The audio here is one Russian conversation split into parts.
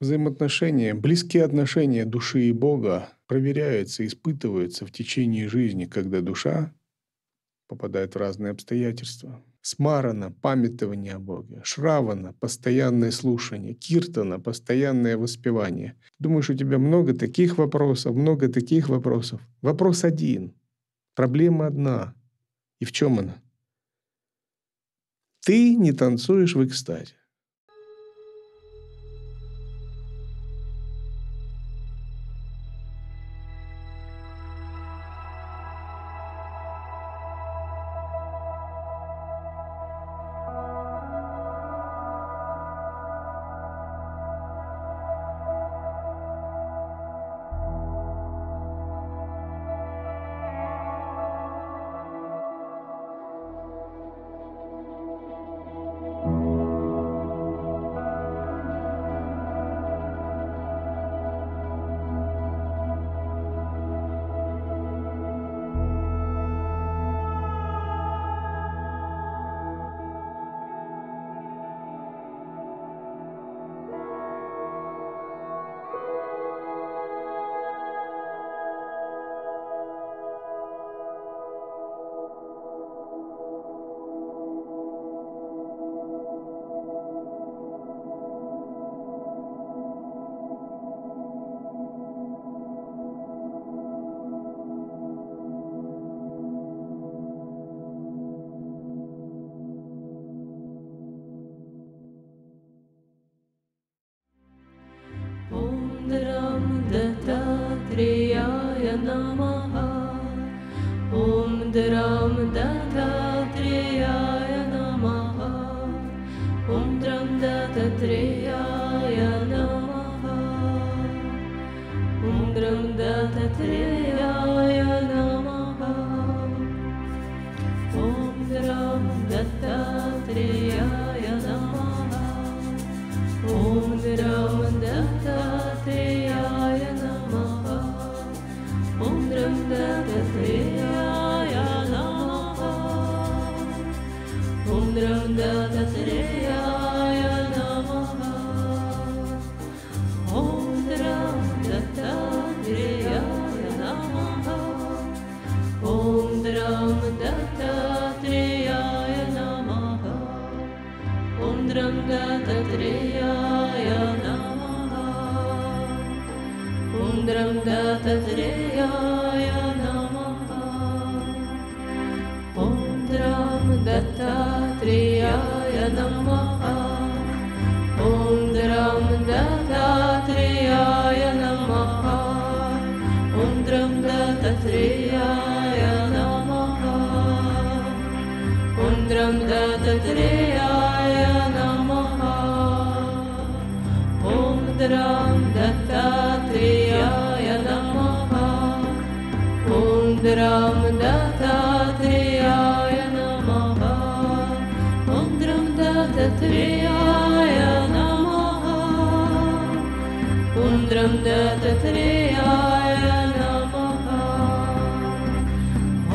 Взаимоотношения, близкие отношения души и Бога проверяются, испытываются в течение жизни, когда душа попадает в разные обстоятельства. Смарана – памятование о Боге, Шравана – постоянное слушание, Киртана – постоянное воспевание. Думаешь, у тебя много таких вопросов, много таких вопросов. Вопрос один. Проблема одна. И в чем она? Ты не танцуешь в экстазе. Om Dram Dattatreya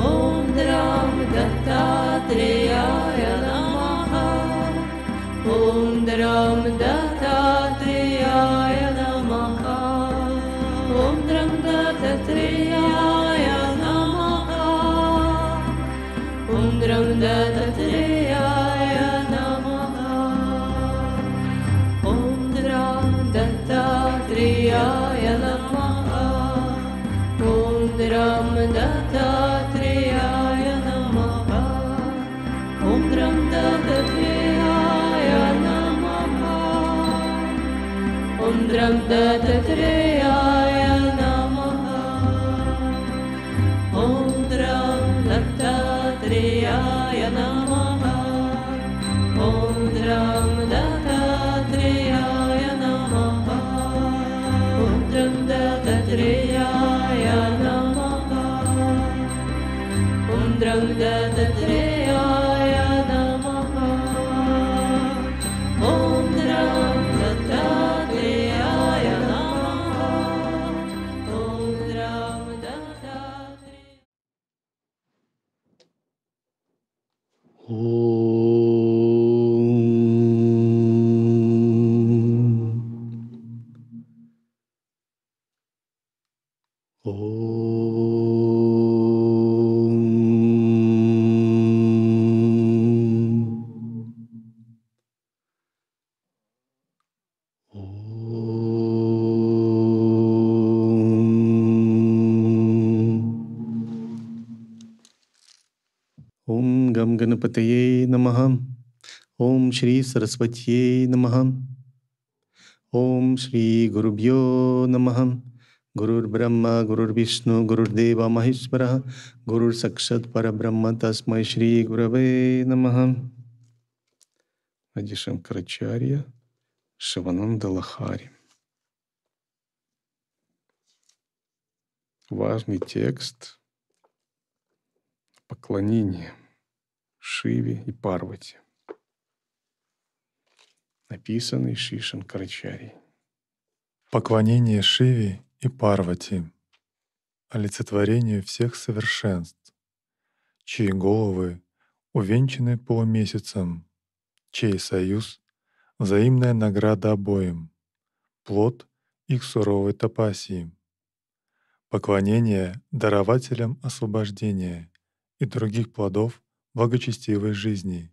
Om Dram Dattatreya Om Dram Padre. Гопинапатае намаха. Ом Шри Сарасватие намаха. Ом Шри Гурубьо намаха. Гурур ब्रह्मा Гурур Дева महेश्वर Гурур Сакшат परब्रह्म तस्मै श्री गुरवे नमः Адишем Карачарья, Шивананда Лахари. Важный текст поклонения. Шиве и Парвати, написанный Шишанкарачарей. Поклонение Шиве и Парвати — олицетворение всех совершенств, чьи головы увенчаны полумесяцем, чей союз — взаимная награда обоим, плод их суровой топасии. Поклонение дарователям освобождения и других плодов благочестивой жизни,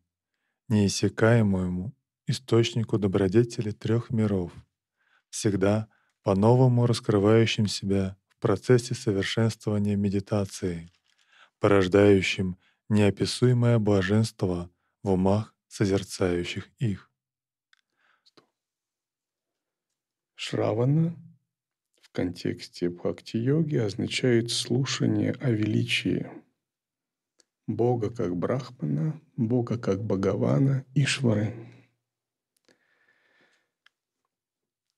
неиссякаемому источнику добродетели трех миров, всегда по-новому раскрывающим себя в процессе совершенствования медитации, порождающим неописуемое блаженство в умах созерцающих их. Шравана в контексте бхакти-йоги означает слушание о величии — Бога как Брахмана, Бога как Бхагавана, Ишвары,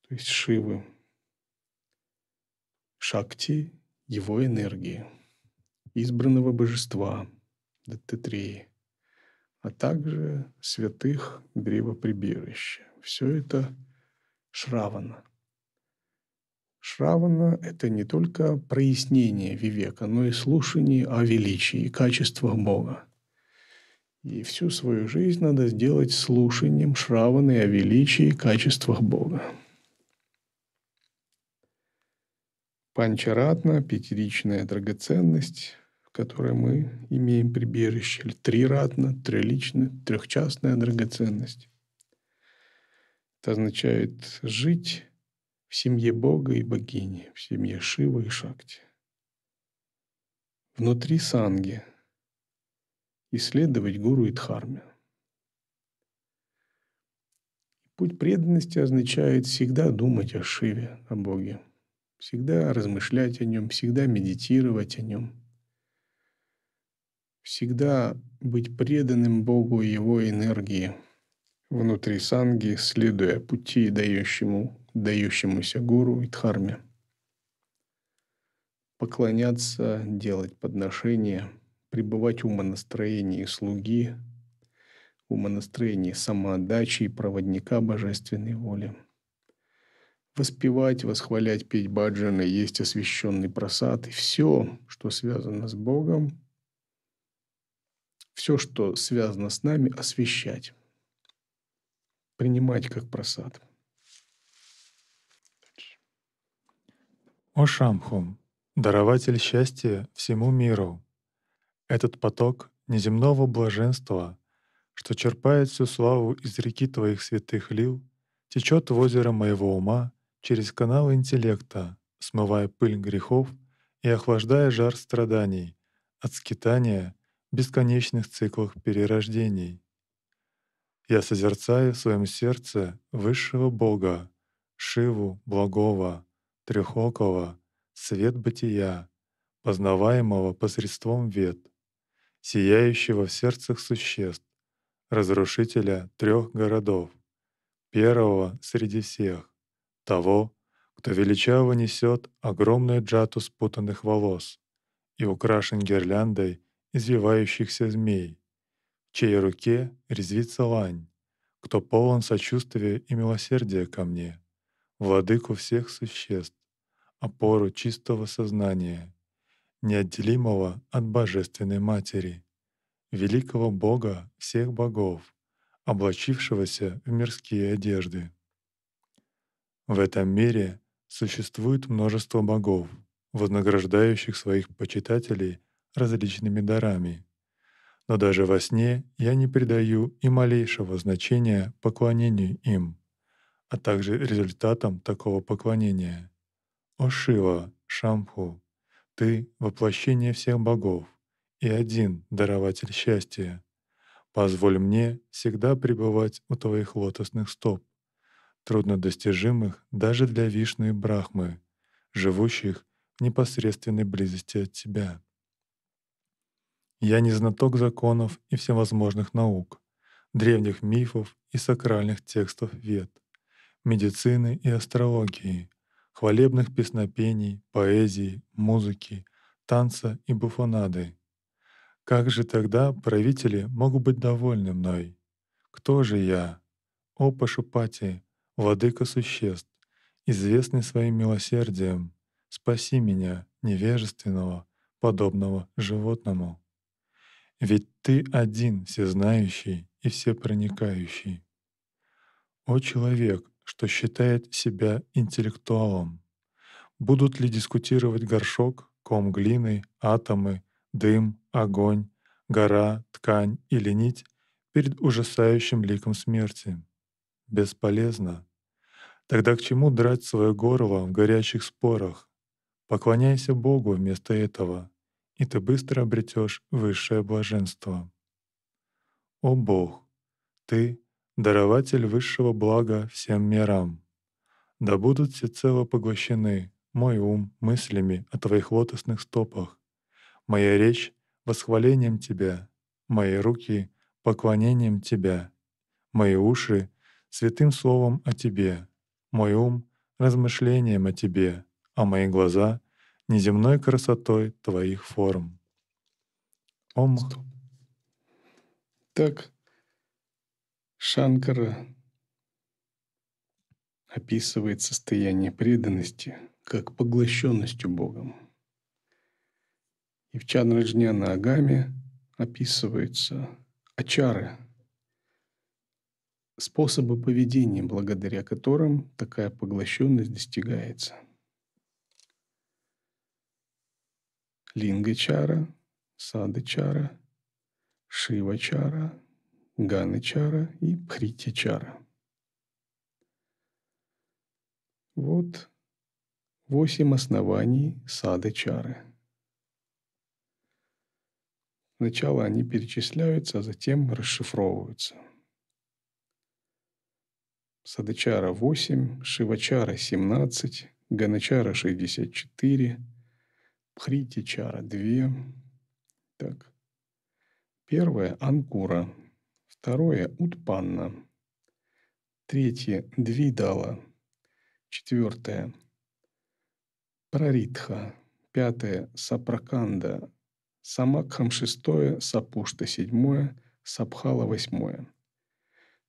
то есть Шивы, Шакти, его энергии, избранного божества, Даттатреи, а также святых древоприбежища. Все это Шравана – Шравана – это не только прояснение Вивека, но и слушание о величии и качествах Бога. И всю свою жизнь надо сделать слушанием Шраваны о величии и качествах Бога. Панчаратна – пятеричная драгоценность, в которой мы имеем прибежище, триратна, триличная, трехчастная драгоценность. Это означает жить в семье бога и богини, в семье Шивы и Шакти. Внутри санги исследовать гуру и дхарме. Путь преданности означает всегда думать о Шиве, о Боге, всегда размышлять о нем, всегда медитировать о нем – всегда быть преданным Богу и Его энергии внутри санги, следуя пути, дающему дающемуся гуру и дхарме. Поклоняться, делать подношения, пребывать в умонастроении слуги, умонастроении самоотдачи и проводника божественной воли. Воспевать, восхвалять, петь баджаны, есть освященный просад и все, что связано с Богом, все, что связано с нами, освещать, принимать как просад – О Шамхум, дарователь счастья всему миру! Этот поток неземного блаженства, что черпает всю славу из реки твоих святых лил, течет в озеро моего ума через канал интеллекта, смывая пыль грехов и охлаждая жар страданий от скитания бесконечных циклов перерождений. Я созерцаю в своем сердце высшего Бога, Шиву Благого, трехокого, свет бытия, познаваемого посредством вет, сияющего в сердцах существ, разрушителя трех городов, первого среди всех, того, кто величаво несет огромную джату спутанных волос и украшен гирляндой извивающихся змей, в чьей руке резвится лань, кто полон сочувствия и милосердия ко мне — владыку всех существ, опору чистого сознания, неотделимого от Божественной Матери, великого Бога всех богов, облачившегося в мирские одежды. В этом мире существует множество богов, вознаграждающих своих почитателей различными дарами. Но даже во сне я не придаю и малейшего значения поклонению им — а также результатом такого поклонения. О Шива, Шампу, ты — воплощение всех богов и один дарователь счастья. Позволь мне всегда пребывать у твоих лотосных стоп, труднодостижимых даже для Вишны и Брахмы, живущих в непосредственной близости от тебя. Я не знаток законов и всевозможных наук, древних мифов и сакральных текстов Вед медицины и астрологии, хвалебных песнопений, поэзии, музыки, танца и буфонады. Как же тогда правители могут быть довольны мной? Кто же я? О Пашупати, владыка существ, известный своим милосердием, спаси меня, невежественного, подобного животному. Ведь ты один всезнающий и всепроникающий. О человек, что считает себя интеллектуалом. Будут ли дискутировать горшок, ком глины, атомы, дым, огонь, гора, ткань или нить перед ужасающим ликом смерти? Бесполезно. Тогда к чему драть свое горло в горячих спорах? Поклоняйся Богу вместо этого, и ты быстро обретешь высшее блаженство. О Бог, Ты дарователь высшего блага всем мирам. Да будут все цело поглощены мой ум мыслями о твоих лотосных стопах, моя речь — восхвалением тебя, мои руки — поклонением тебя, мои уши — святым словом о тебе, мой ум — размышлением о тебе, а мои глаза — неземной красотой твоих форм. Ом. Стоп. Так, Шанкара описывает состояние преданности как поглощенностью Богом. И в на Агаме описываются очары, способы поведения, благодаря которым такая поглощенность достигается. Лингачара, Садачара, Шивачара – Ганычара и Пхритичара. Вот восемь оснований сады чары. Сначала они перечисляются, а затем расшифровываются. Садычара 8, Шивачара 17, Ганычара 64, Пхритичара 2. Так. Первое – Анкура, Второе – Утпанна. Третье – Двидала. Четвертое – Праритха. Пятое – Сапраканда. Самакхам шестое, Сапушта седьмое, Сабхала восьмое.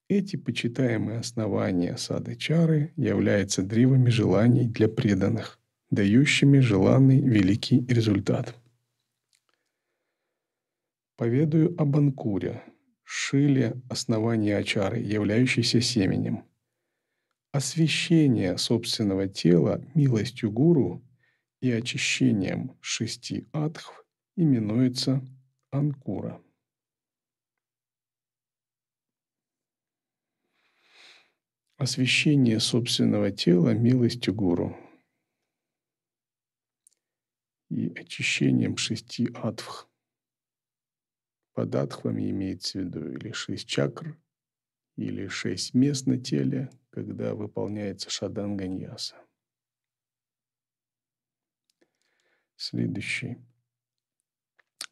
Эти почитаемые основания сады чары являются древами желаний для преданных, дающими желанный великий результат. Поведаю об Анкуре – шили основание очары, являющейся семенем. Освещение собственного тела милостью гуру и очищением шести адхв именуется анкура. Освещение собственного тела милостью гуру и очищением шести адхв. Под имеется в виду или шесть чакр, или шесть мест на теле, когда выполняется шаданганьяса. Следующий.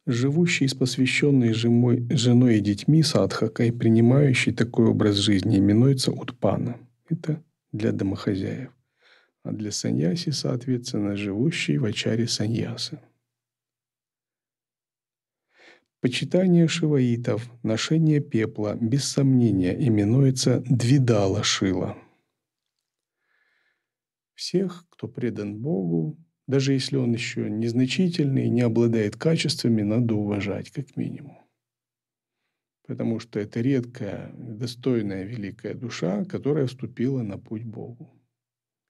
Живущий с посвященной жимой, женой и детьми садхака и принимающий такой образ жизни, именуется утпана. Это для домохозяев. А для саньяси, соответственно, живущий в ачаре саньяса. Почитание шиваитов, ношение пепла, без сомнения, именуется «двидала шила». Всех, кто предан Богу, даже если он еще незначительный и не обладает качествами, надо уважать как минимум. Потому что это редкая, достойная великая душа, которая вступила на путь Богу.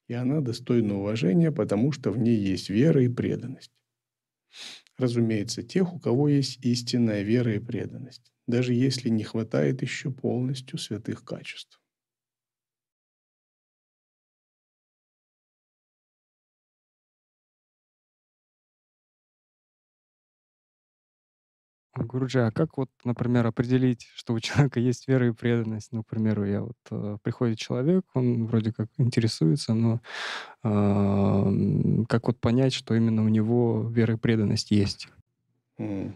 И она достойна уважения, потому что в ней есть вера и преданность разумеется, тех, у кого есть истинная вера и преданность, даже если не хватает еще полностью святых качеств. Гурджи, а как вот, например, определить, что у человека есть вера и преданность? Ну, к примеру, я вот э, приходит человек, он вроде как интересуется, но э, как вот понять, что именно у него вера и преданность есть? Mm.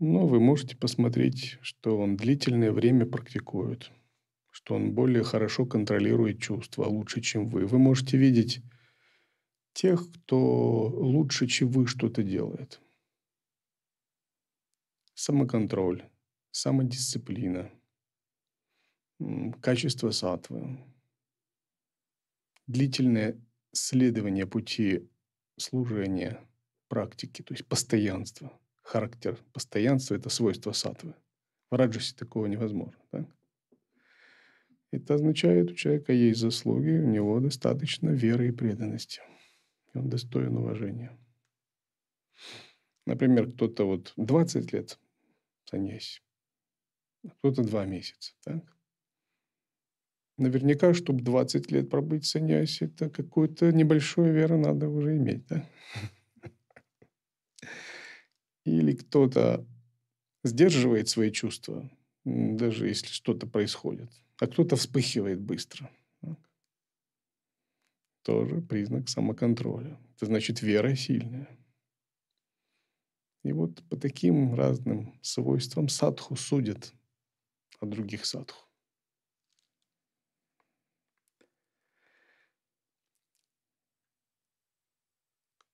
Ну, вы можете посмотреть, что он длительное время практикует, что он более хорошо контролирует чувства, лучше, чем вы. Вы можете видеть тех, кто лучше, чем вы что-то делает – самоконтроль, самодисциплина, качество сатвы, длительное следование пути служения, практики, то есть постоянство, характер постоянства – это свойство сатвы. В раджасе такого невозможно. Так? Это означает, у человека есть заслуги, у него достаточно веры и преданности. И он достоин уважения. Например, кто-то вот 20 лет Саньяси, а Кто-то два месяца, так? Наверняка, чтобы 20 лет пробыть Саньяси, это какую-то небольшую веру надо уже иметь, да? Или кто-то сдерживает свои чувства, даже если что-то происходит, а кто-то вспыхивает быстро. Тоже признак самоконтроля. Это значит, вера сильная. И вот по таким разным свойствам садху судят о других садху.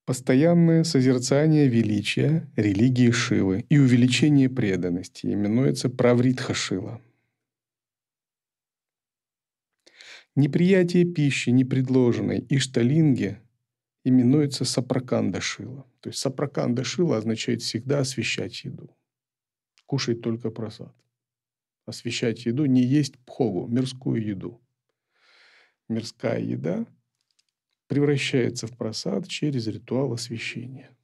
Постоянное созерцание величия религии Шивы и увеличение преданности именуется правритха Шила. Неприятие пищи, непредложенной Ишталинге, именуется сапраканда шила. То есть сапраканда шила означает всегда освещать еду. Кушать только просад. Освещать еду не есть пхогу, мирскую еду. Мирская еда превращается в просад через ритуал освещения.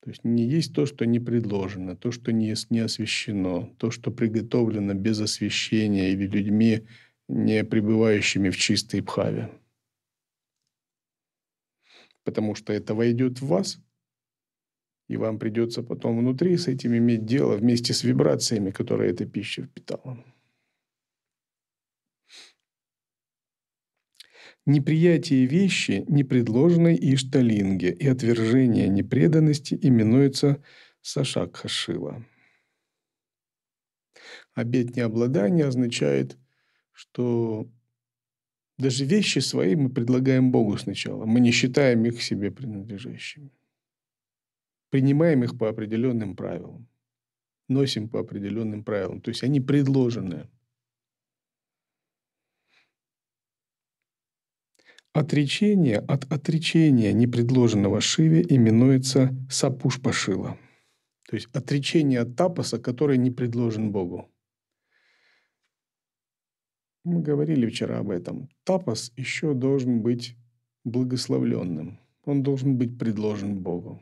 То есть не есть то, что не предложено, то, что не, не освящено, то, что приготовлено без освещения или людьми, не пребывающими в чистой пхаве потому что это войдет в вас, и вам придется потом внутри с этим иметь дело вместе с вибрациями, которые эта пища впитала. Неприятие вещи, непредложенной Ишталинге, и отвержение непреданности именуется Сашак Хашила. Обет необладания означает, что даже вещи свои мы предлагаем Богу сначала. Мы не считаем их себе принадлежащими. Принимаем их по определенным правилам. Носим по определенным правилам. То есть они предложены. Отречение от отречения непредложенного Шиве именуется сапушпашила. То есть отречение от тапаса, который не предложен Богу. Мы говорили вчера об этом. Тапос еще должен быть благословленным. Он должен быть предложен Богу.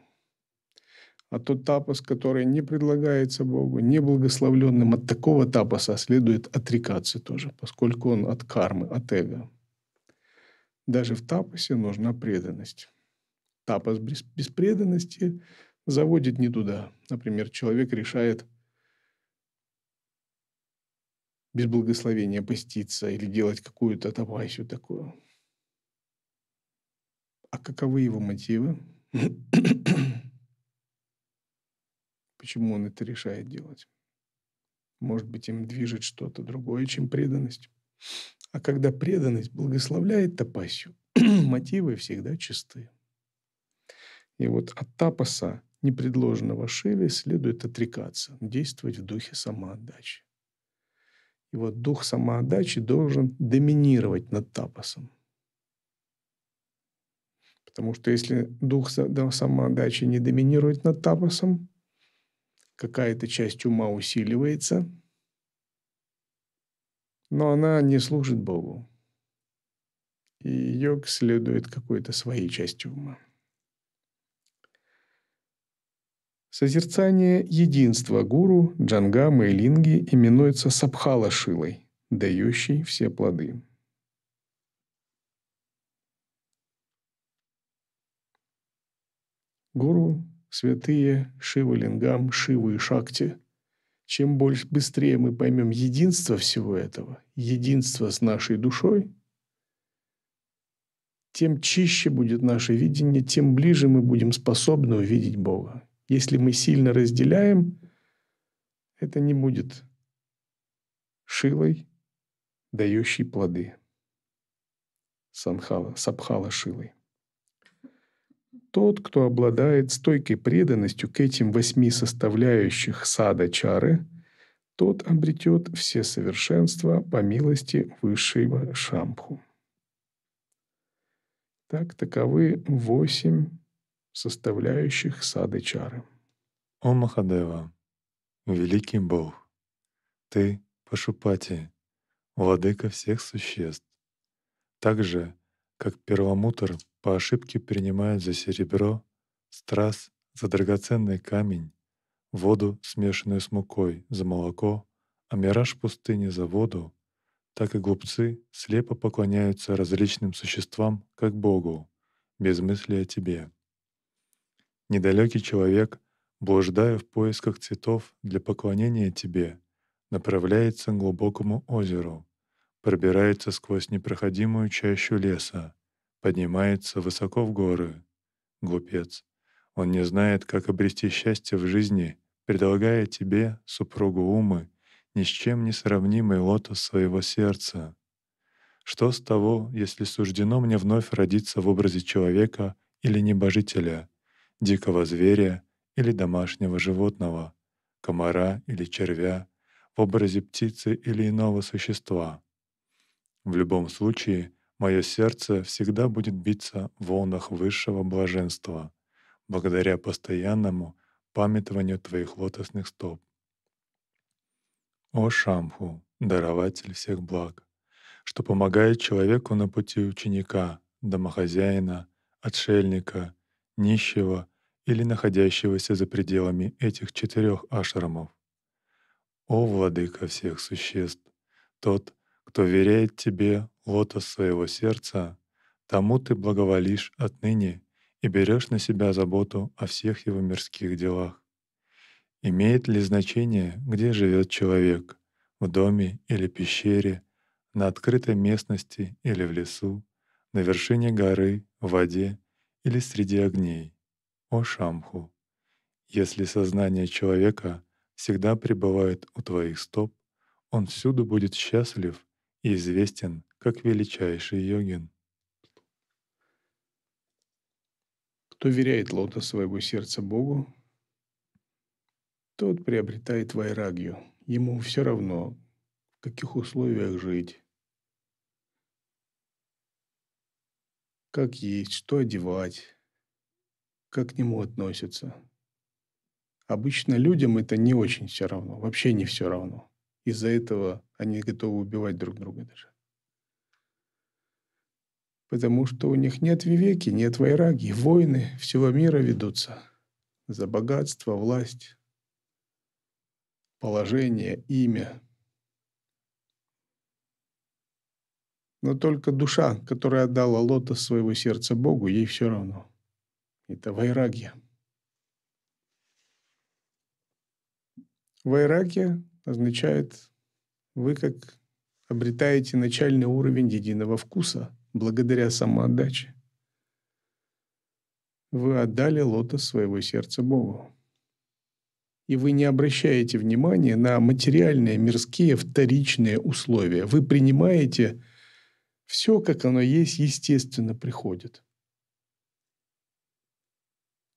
А тот тапос, который не предлагается Богу, не благословленным, от такого тапоса а следует отрекаться тоже, поскольку он от кармы, от эго. Даже в тапосе нужна преданность. Тапос без, без преданности заводит не туда. Например, человек решает – без благословения поститься или делать какую-то табасью такую. А каковы его мотивы? Почему он это решает делать? Может быть, им движет что-то другое, чем преданность. А когда преданность благословляет тапасью, мотивы всегда чисты. И вот от тапаса непредложенного шивы следует отрекаться, действовать в духе самоотдачи. И вот дух самоотдачи должен доминировать над тапосом. Потому что если дух самоотдачи не доминирует над тапосом, какая-то часть ума усиливается, но она не служит Богу. И йог следует какой-то своей части ума. Созерцание единства гуру Джангамы и Линги именуется Сабхала-шилой, дающей все плоды. Гуру, святые, Шива Лингам, Шива и Шакти. Чем больше, быстрее мы поймем единство всего этого, единство с нашей душой, тем чище будет наше видение, тем ближе мы будем способны увидеть Бога. Если мы сильно разделяем, это не будет шилой, дающей плоды. Санхала, сабхала шилой. Тот, кто обладает стойкой преданностью к этим восьми составляющих сада чары, тот обретет все совершенства по милости высшего Шампху. Так таковы восемь составляющих сады чары. О Махадева, великий Бог, Ты — Пашупати, владыка всех существ. Так же, как первомутр по ошибке принимает за серебро, страз за драгоценный камень, воду, смешанную с мукой, за молоко, а мираж пустыни за воду, так и глупцы слепо поклоняются различным существам, как Богу, без мысли о тебе. Недалекий человек, блуждая в поисках цветов для поклонения тебе, направляется к глубокому озеру, пробирается сквозь непроходимую чащу леса, поднимается высоко в горы. Глупец. Он не знает, как обрести счастье в жизни, предлагая тебе, супругу умы, ни с чем не сравнимый лотос своего сердца. Что с того, если суждено мне вновь родиться в образе человека или небожителя, дикого зверя или домашнего животного, комара или червя, в образе птицы или иного существа. В любом случае, мое сердце всегда будет биться в волнах высшего блаженства, благодаря постоянному памятованию твоих лотосных стоп. О Шамху, дарователь всех благ, что помогает человеку на пути ученика, домохозяина, отшельника, нищего или находящегося за пределами этих четырех ашрамов. О, Владыка всех существ, тот, кто веряет тебе лотос своего сердца, тому ты благоволишь отныне и берешь на себя заботу о всех его мирских делах. Имеет ли значение, где живет человек, в доме или пещере, на открытой местности или в лесу, на вершине горы, в воде или среди огней — о Шамху, если сознание человека всегда пребывает у твоих стоп, он всюду будет счастлив и известен как величайший йогин. Кто веряет Лото своего сердца Богу, тот приобретает вайрагью. Ему все равно, в каких условиях жить, как есть, что одевать, как к нему относятся. Обычно людям это не очень все равно, вообще не все равно. Из-за этого они готовы убивать друг друга даже. Потому что у них нет вивеки, нет вайраги. Войны всего мира ведутся за богатство, власть, положение, имя. Но только душа, которая отдала лотос своего сердца Богу, ей все равно это вайрагья. Вайрагья означает, вы как обретаете начальный уровень единого вкуса благодаря самоотдаче. Вы отдали лотос своего сердца Богу. И вы не обращаете внимания на материальные, мирские, вторичные условия. Вы принимаете все, как оно есть, естественно, приходит –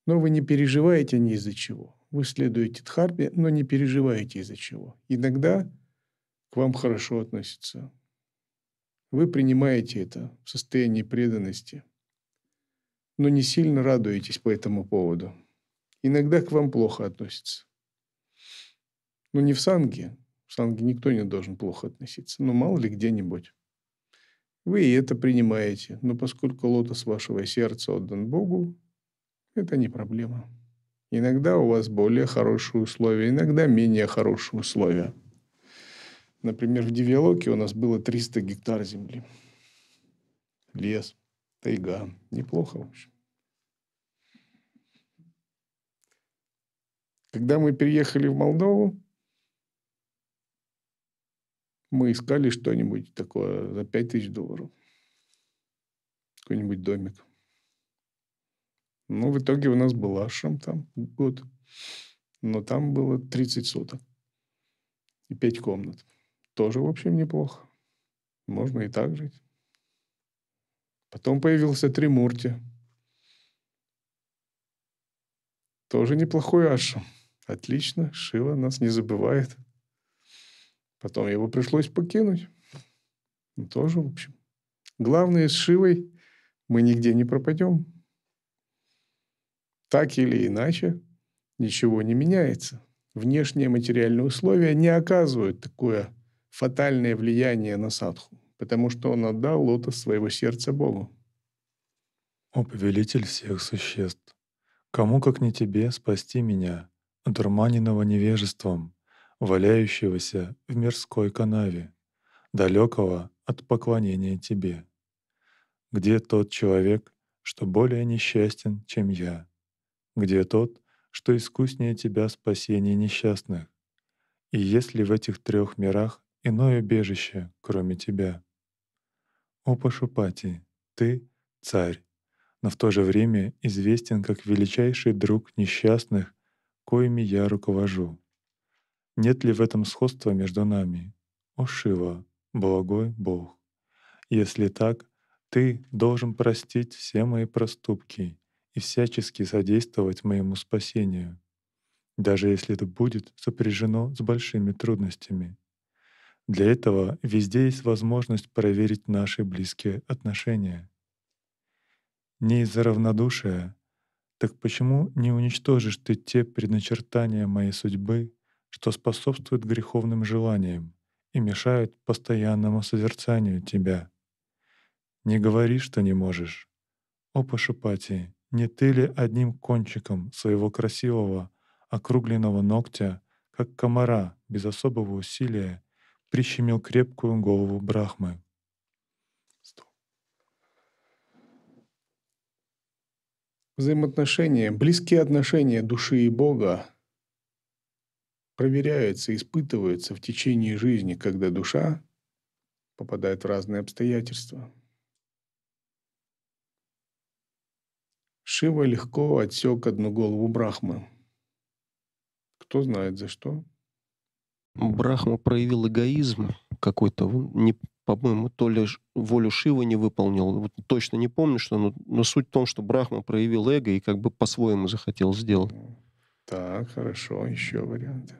но вы не переживаете ни из-за чего. Вы следуете Дхарме, но не переживаете из-за чего. Иногда к вам хорошо относятся. Вы принимаете это в состоянии преданности, но не сильно радуетесь по этому поводу. Иногда к вам плохо относятся. Но ну, не в санге. В санге никто не должен плохо относиться. Но мало ли где-нибудь. Вы и это принимаете. Но поскольку лотос вашего сердца отдан Богу, это не проблема. Иногда у вас более хорошие условия, иногда менее хорошие условия. Например, в Девиалоке у нас было 300 гектар земли. Лес, тайга. Неплохо, в общем. Когда мы переехали в Молдову, мы искали что-нибудь такое за 5000 долларов. Какой-нибудь домик. Ну, в итоге у нас был ашрам там год. Но там было 30 суток. И 5 комнат. Тоже, в общем, неплохо. Можно и так жить. Потом появился Тримурти. Тоже неплохой ашрам. Отлично, Шива нас не забывает. Потом его пришлось покинуть. Ну, тоже, в общем. Главное, с Шивой мы нигде не пропадем. Так или иначе, ничего не меняется. Внешние материальные условия не оказывают такое фатальное влияние на садху, потому что он отдал лотос своего сердца Богу. «О повелитель всех существ! Кому, как не тебе, спасти меня, дурманенного невежеством, валяющегося в мирской канаве, далекого от поклонения тебе? Где тот человек, что более несчастен, чем я?» где тот, что искуснее тебя спасение несчастных? И есть ли в этих трех мирах иное бежище, кроме тебя? О Пашупати, ты — царь, но в то же время известен как величайший друг несчастных, коими я руковожу. Нет ли в этом сходства между нами? О Шива, благой Бог! Если так, ты должен простить все мои проступки — и всячески содействовать моему спасению, даже если это будет сопряжено с большими трудностями. Для этого везде есть возможность проверить наши близкие отношения. Не из-за равнодушия, так почему не уничтожишь ты те предначертания моей судьбы, что способствуют греховным желаниям и мешают постоянному созерцанию тебя? Не говори, что не можешь. О Пашупати, не ты ли одним кончиком своего красивого, округленного ногтя, как комара, без особого усилия, прищемил крепкую голову Брахмы. Взаимоотношения, близкие отношения души и Бога проверяются, испытываются в течение жизни, когда душа попадает в разные обстоятельства. Шива легко отсек одну голову Брахмы. Кто знает за что. Брахма проявил эгоизм какой-то. Не, по-моему, то ли волю Шивы не выполнил. Вот точно не помню, что, но, но суть в том, что Брахма проявил эго и как бы по-своему захотел сделать. Ну, так, хорошо, еще варианты.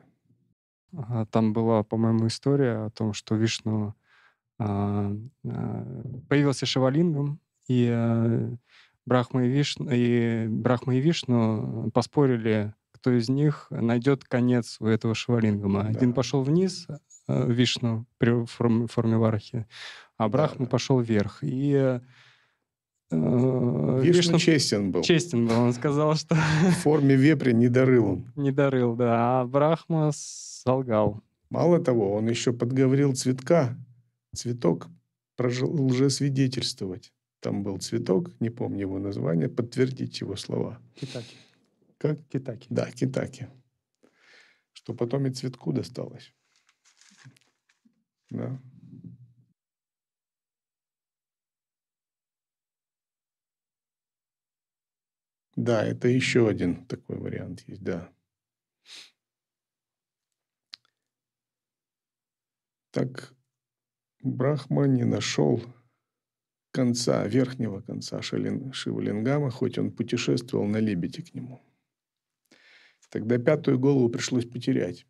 Там была, по-моему, история о том, что Вишну а, а, появился Шивалингом, и а, Брахма и, Вишну, и Брахма и Вишну поспорили, кто из них найдет конец у этого шивалингама. Да. Один пошел вниз, э, Вишну при форме, форме вархи, а Брахма да. пошел вверх. И э, Вишну, Вишну честен был. Честен был. Он сказал, что... В форме вепря не дарыл он. Не дарыл, да. А Брахма солгал. Мало того, он еще подговорил цветка, цветок прожил лжесвидетельствовать. Там был цветок, не помню его название, подтвердить его слова. Китаки. Как? Китаки. Да, китаки. Что потом и цветку досталось. Да. Да, это еще один такой вариант есть, да. Так Брахма не нашел конца, верхнего конца Шалин, Шивалингама, хоть он путешествовал на лебеде к нему. Тогда пятую голову пришлось потерять.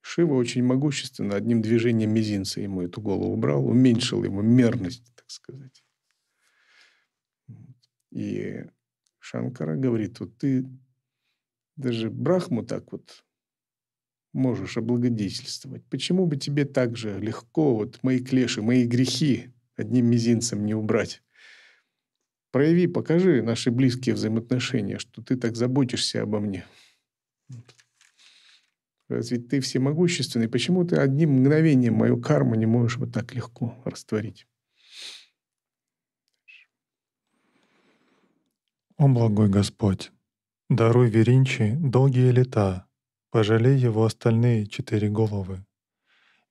Шива очень могущественно одним движением мизинца ему эту голову убрал, уменьшил ему мерность, так сказать. И Шанкара говорит, вот ты даже Брахму так вот можешь облагодетельствовать. Почему бы тебе так же легко, вот мои клеши, мои грехи, одним мизинцем не убрать. Прояви, покажи наши близкие взаимоотношения, что ты так заботишься обо мне. Разве ты всемогущественный? Почему ты одним мгновением мою карму не можешь вот так легко растворить? О, благой Господь, даруй Веринчи долгие лета, пожалей его остальные четыре головы.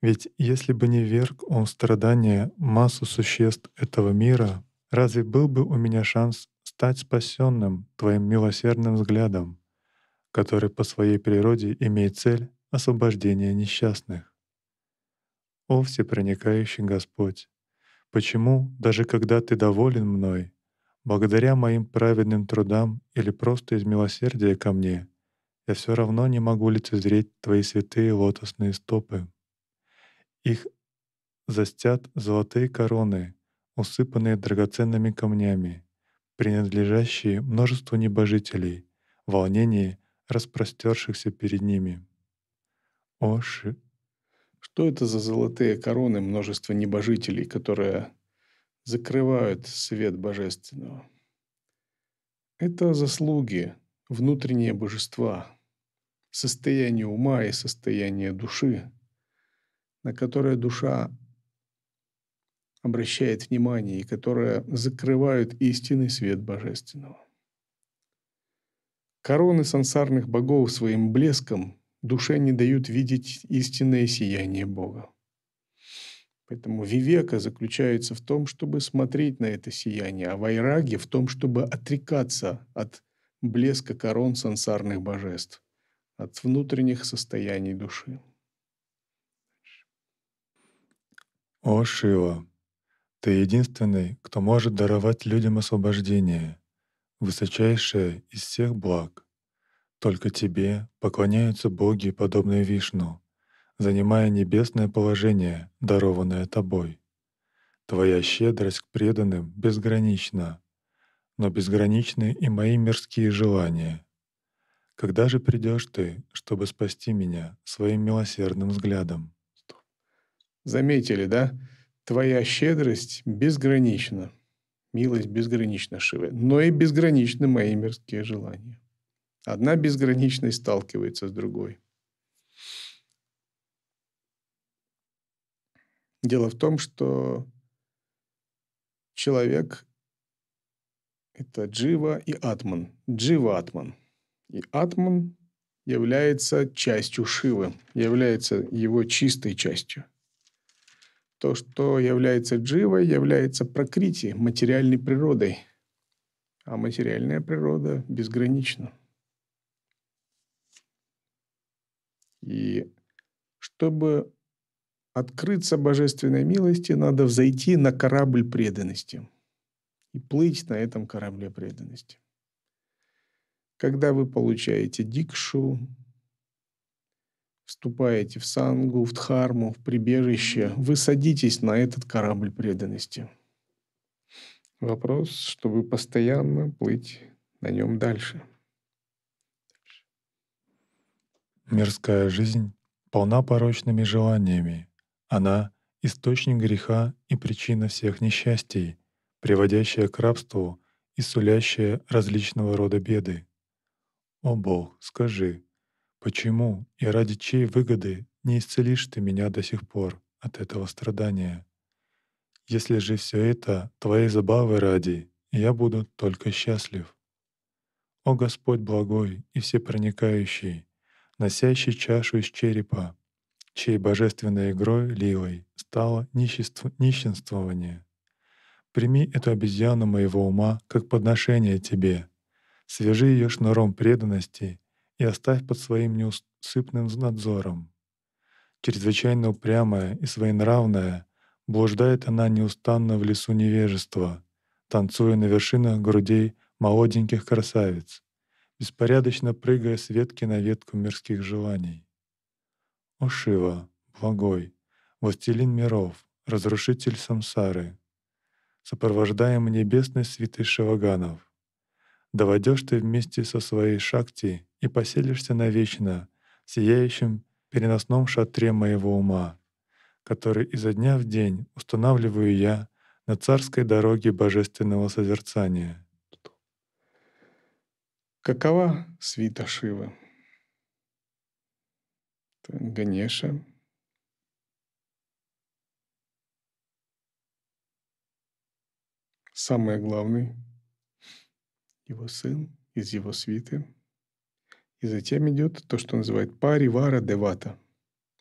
Ведь если бы не верг он в страдания массу существ этого мира, разве был бы у меня шанс стать спасенным Твоим милосердным взглядом, который по своей природе имеет цель освобождения несчастных? О всепроникающий Господь! Почему, даже когда Ты доволен мной, благодаря моим праведным трудам или просто из милосердия ко мне, я все равно не могу лицезреть Твои святые лотосные стопы? Их застят золотые короны, усыпанные драгоценными камнями, принадлежащие множеству небожителей, волнение распростершихся перед ними. О, Что это за золотые короны множества небожителей, которые закрывают свет божественного? Это заслуги, внутренние божества, состояние ума и состояние души — на которое душа обращает внимание и которые закрывают истинный свет божественного. Короны сансарных богов своим блеском душе не дают видеть истинное сияние Бога. Поэтому вивека заключается в том, чтобы смотреть на это сияние, а вайраги в том, чтобы отрекаться от блеска корон сансарных божеств, от внутренних состояний души. О Шива, ты единственный, кто может даровать людям освобождение, высочайшее из всех благ. Только тебе поклоняются боги, подобные Вишну, занимая небесное положение, дарованное тобой. Твоя щедрость к преданным безгранична, но безграничны и мои мирские желания. Когда же придешь ты, чтобы спасти меня своим милосердным взглядом? Заметили, да? Твоя щедрость безгранична, милость безгранична, Шивы. но и безграничны мои мирские желания. Одна безграничность сталкивается с другой. Дело в том, что человек – это джива и атман. Джива – атман. И атман является частью Шивы, является его чистой частью – то, что является дживой, является прокрити, материальной природой. А материальная природа безгранична. И чтобы открыться божественной милости, надо взойти на корабль преданности и плыть на этом корабле преданности. Когда вы получаете дикшу, вступаете в Сангу, в Дхарму, в прибежище, вы садитесь на этот корабль преданности. Вопрос, чтобы постоянно плыть на нем дальше. Мирская жизнь полна порочными желаниями. Она — источник греха и причина всех несчастий, приводящая к рабству и сулящая различного рода беды. О Бог, скажи — Почему и ради чьей выгоды не исцелишь ты меня до сих пор от этого страдания? Если же все это твои забавы ради, я буду только счастлив. О Господь благой и всепроникающий, носящий чашу из черепа, чьей божественной игрой лилой стало нищество, нищенствование. Прими эту обезьяну моего ума как подношение тебе, свяжи ее шнуром преданности и оставь под своим неусыпным надзором. Чрезвычайно упрямая и своенравная, блуждает она неустанно в лесу невежества, танцуя на вершинах грудей молоденьких красавиц, беспорядочно прыгая с ветки на ветку мирских желаний. О Шива, благой, властелин миров, разрушитель самсары, сопровождаем небесной святых шиваганов, Доводешь ты вместе со своей шакти и поселишься навечно в сияющем переносном шатре моего ума, который изо дня в день устанавливаю я на царской дороге божественного созерцания. Какова свита Шивы? Ганеша, Самое главное его сын из его свиты. И затем идет то, что называют паривара девата,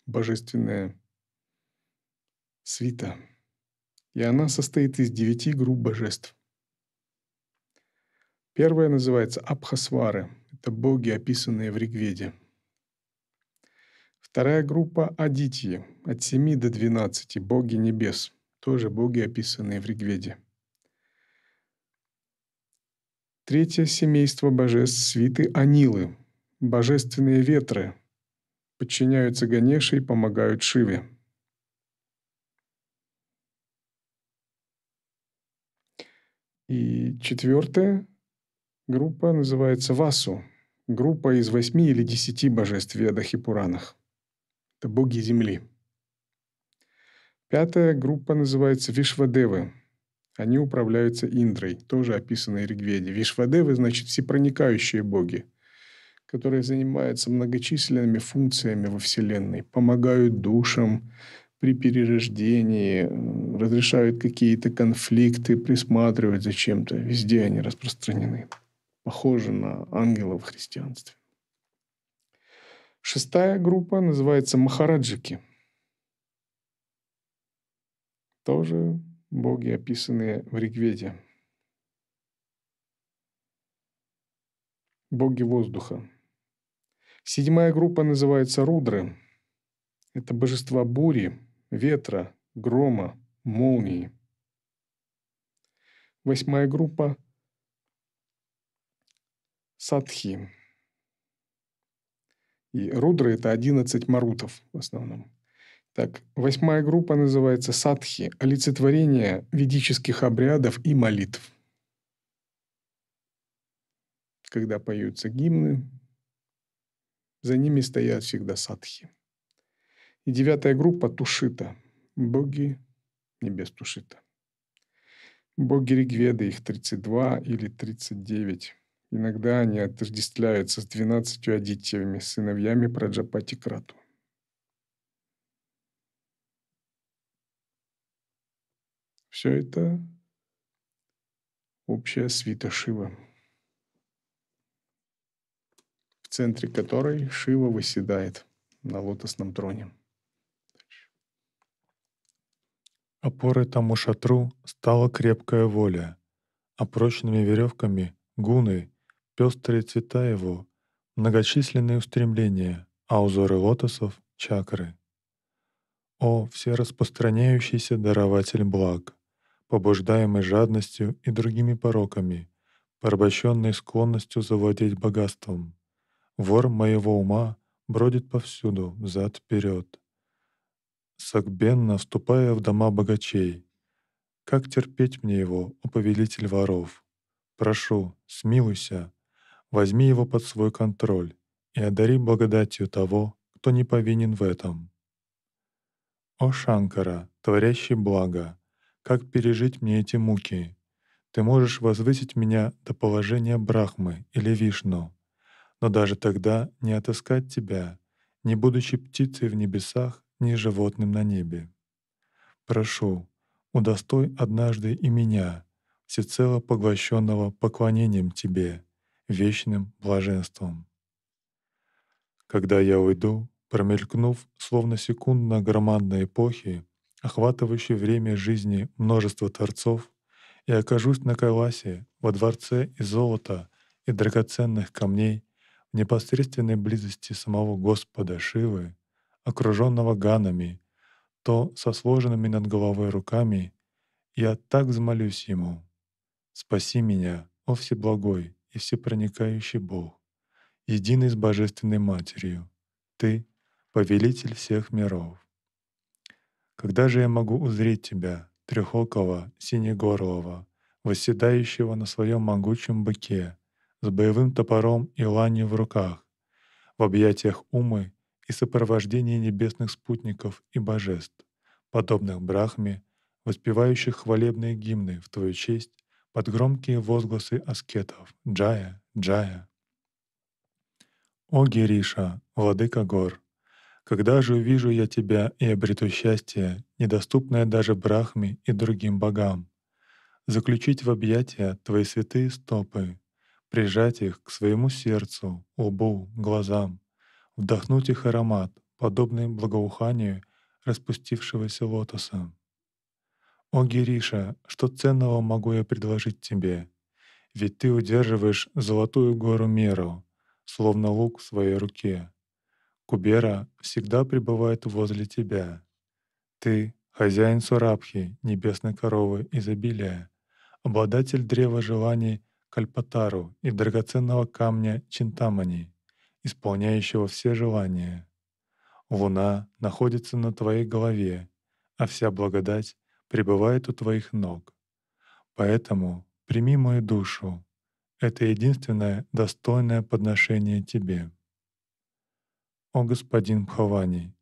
божественная свита. И она состоит из девяти групп божеств. Первая называется Абхасвары. Это боги, описанные в Ригведе. Вторая группа – Адитии, от 7 до 12, боги небес, тоже боги, описанные в Ригведе. Третье семейство божеств свиты Анилы, божественные ветры, подчиняются Ганеше и помогают Шиве. И четвертая группа называется Васу, группа из восьми или десяти божеств в Ведах и Пуранах. Это боги Земли. Пятая группа называется Вишвадевы – они управляются Индрой, тоже описанной Ригведе. Вишвадевы, значит, всепроникающие боги, которые занимаются многочисленными функциями во Вселенной, помогают душам при перерождении, разрешают какие-то конфликты, присматривают за чем-то. Везде они распространены. Похожи на ангелов в христианстве. Шестая группа называется Махараджики. Тоже боги, описанные в Ригведе. Боги воздуха. Седьмая группа называется рудры. Это божества бури, ветра, грома, молнии. Восьмая группа – садхи. И рудры – это 11 марутов в основном. Так, восьмая группа называется садхи – олицетворение ведических обрядов и молитв. Когда поются гимны, за ними стоят всегда садхи. И девятая группа – тушита – боги небес тушита. Боги Ригведы, их 32 или 39. Иногда они отождествляются с 12 адитьями, сыновьями Праджапати Крату. Все это общая свита Шива, в центре которой Шива выседает на лотосном троне. Опорой тому шатру стала крепкая воля, а прочными веревками — гуны, пестрые цвета его, многочисленные устремления, а узоры лотосов — чакры. О, все распространяющийся дарователь благ! побуждаемый жадностью и другими пороками, порабощенный склонностью завладеть богатством. Вор моего ума бродит повсюду, взад вперед. Сагбенно вступая в дома богачей. Как терпеть мне его, о повелитель воров? Прошу, смилуйся, возьми его под свой контроль и одари благодатью того, кто не повинен в этом. О Шанкара, творящий благо, как пережить мне эти муки. Ты можешь возвысить меня до положения Брахмы или Вишну, но даже тогда не отыскать тебя, не будучи птицей в небесах, ни животным на небе. Прошу, удостой однажды и меня, всецело поглощенного поклонением Тебе, вечным блаженством. Когда я уйду, промелькнув, словно секундно громадной эпохи, охватывающий время жизни множество творцов, и окажусь на Кайласе, во дворце из золота и драгоценных камней, в непосредственной близости самого Господа Шивы, окруженного ганами, то со сложенными над головой руками я так взмолюсь Ему. Спаси меня, о Всеблагой и Всепроникающий Бог, единый с Божественной Матерью, Ты — повелитель всех миров. Когда же я могу узреть тебя, трехокого, синегорлого, восседающего на своем могучем быке, с боевым топором и ланью в руках, в объятиях умы и сопровождении небесных спутников и божеств, подобных Брахме, воспевающих хвалебные гимны в твою честь под громкие возгласы аскетов «Джая, Джая». О Гириша, владыка гор, когда же увижу я тебя и обрету счастье, недоступное даже Брахме и другим богам? Заключить в объятия твои святые стопы, прижать их к своему сердцу, лбу, глазам, вдохнуть их аромат, подобный благоуханию распустившегося лотоса. «О, Гириша, что ценного могу я предложить тебе? Ведь ты удерживаешь золотую гору меру, словно лук в своей руке. Кубера всегда пребывает возле тебя. Ты — хозяин Сурабхи, небесной коровы изобилия, обладатель древа желаний Кальпатару и драгоценного камня Чинтамани, исполняющего все желания. Луна находится на твоей голове, а вся благодать пребывает у твоих ног. Поэтому прими мою душу. Это единственное достойное подношение тебе о господин Пхавани,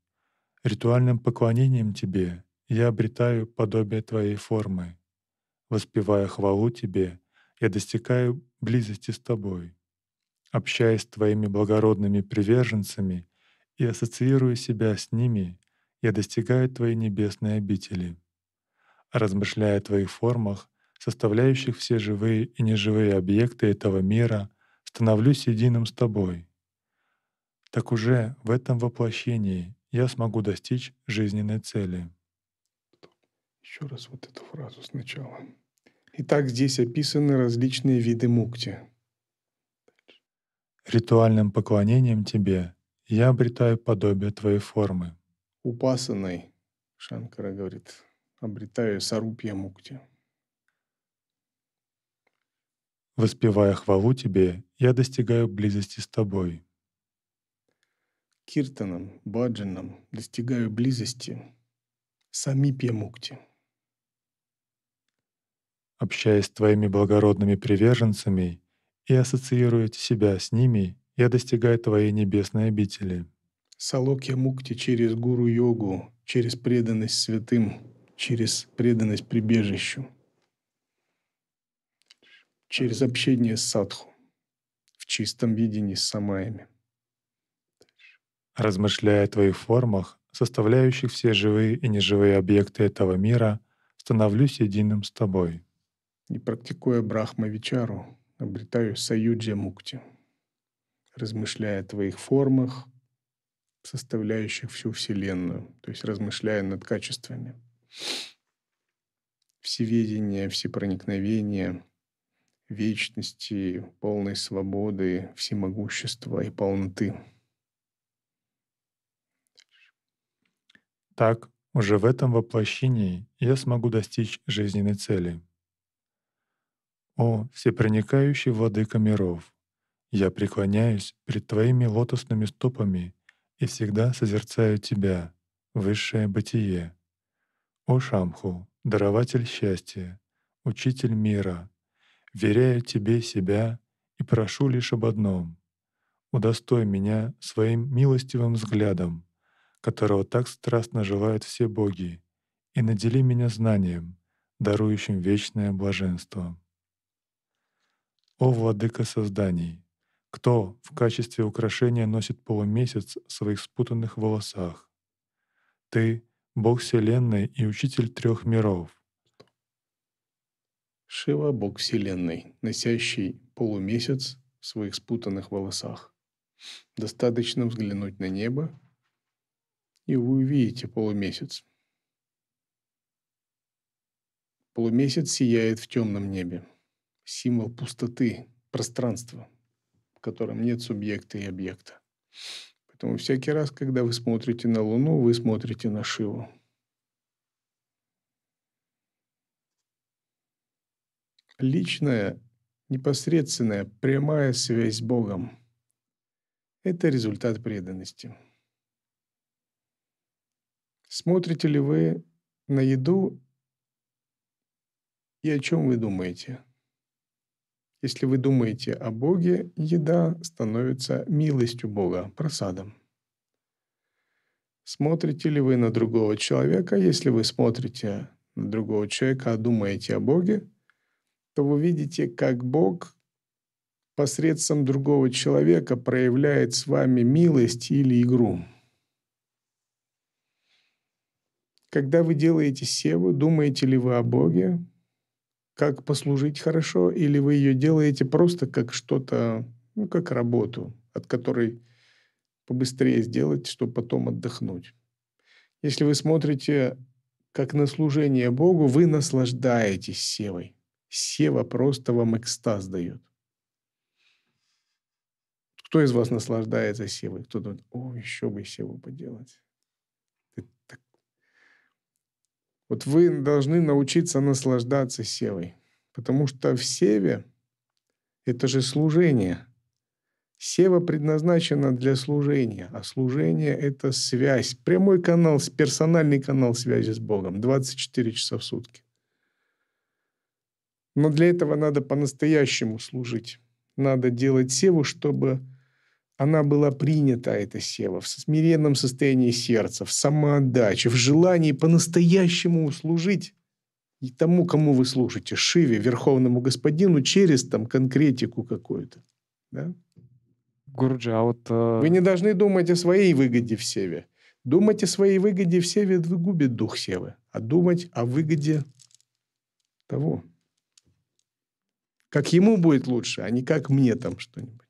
ритуальным поклонением Тебе я обретаю подобие Твоей формы. Воспевая хвалу Тебе, я достигаю близости с Тобой. Общаясь с Твоими благородными приверженцами и ассоциируя себя с ними, я достигаю Твоей небесной обители. Размышляя о Твоих формах, составляющих все живые и неживые объекты этого мира, становлюсь единым с Тобой — так уже в этом воплощении я смогу достичь жизненной цели. Еще раз вот эту фразу сначала. Итак, здесь описаны различные виды мукти. Ритуальным поклонением тебе я обретаю подобие твоей формы. Упасанной, Шанкара говорит, обретаю сарупья мукти. Воспевая хвалу тебе, я достигаю близости с тобой. Киртаном, Баджаном достигаю близости Сами пьямукти, Общаясь с твоими благородными приверженцами и ассоциируя себя с ними, я достигаю твоей небесной обители. Салокья Мукти через гуру-йогу, через преданность святым, через преданность прибежищу, через общение с садху в чистом видении с самаями размышляя о твоих формах, составляющих все живые и неживые объекты этого мира, становлюсь единым с тобой. И практикуя брахмавичару, обретаю саюджья мукти, размышляя о твоих формах, составляющих всю Вселенную, то есть размышляя над качествами. Всеведение, всепроникновение, вечности, полной свободы, всемогущества и полноты — Так, уже в этом воплощении я смогу достичь жизненной цели. О, всепроникающий владыка миров, я преклоняюсь перед Твоими лотосными стопами и всегда созерцаю Тебя, высшее бытие. О Шамху, дарователь счастья, учитель мира, веряю Тебе себя и прошу лишь об одном — удостой меня своим милостивым взглядом, которого так страстно желают все боги, и надели меня знанием, дарующим вечное блаженство. О, Владыка созданий! Кто в качестве украшения носит полумесяц в своих спутанных волосах? Ты — Бог Вселенной и Учитель трех миров. Шива — Бог Вселенной, носящий полумесяц в своих спутанных волосах. Достаточно взглянуть на небо, и вы увидите полумесяц. Полумесяц сияет в темном небе. Символ пустоты, пространства, в котором нет субъекта и объекта. Поэтому всякий раз, когда вы смотрите на Луну, вы смотрите на Шиву. Личная, непосредственная, прямая связь с Богом – это результат преданности. Смотрите ли вы на еду и о чем вы думаете? Если вы думаете о Боге, еда становится милостью Бога, просадом. Смотрите ли вы на другого человека? Если вы смотрите на другого человека, а думаете о Боге, то вы видите, как Бог посредством другого человека проявляет с вами милость или игру. Когда вы делаете севу, думаете ли вы о Боге, как послужить хорошо, или вы ее делаете просто как что-то, ну, как работу, от которой побыстрее сделать, чтобы потом отдохнуть. Если вы смотрите как на служение Богу, вы наслаждаетесь севой. Сева просто вам экстаз дает. Кто из вас наслаждается севой? Кто думает, о, еще бы севу поделать? Вот вы должны научиться наслаждаться севой, потому что в севе это же служение. Сева предназначена для служения, а служение – это связь, прямой канал, персональный канал связи с Богом 24 часа в сутки. Но для этого надо по-настоящему служить. Надо делать севу, чтобы – она была принята, эта сева, в смиренном состоянии сердца, в самоотдаче, в желании по-настоящему служить и тому, кому вы служите, Шиве, Верховному Господину, через там конкретику какую-то. Да? Гурджи, а вот... Э... Вы не должны думать о своей выгоде в Севе. Думать о своей выгоде в Севе выгубит дух Севы, а думать о выгоде того. Как ему будет лучше, а не как мне там что-нибудь.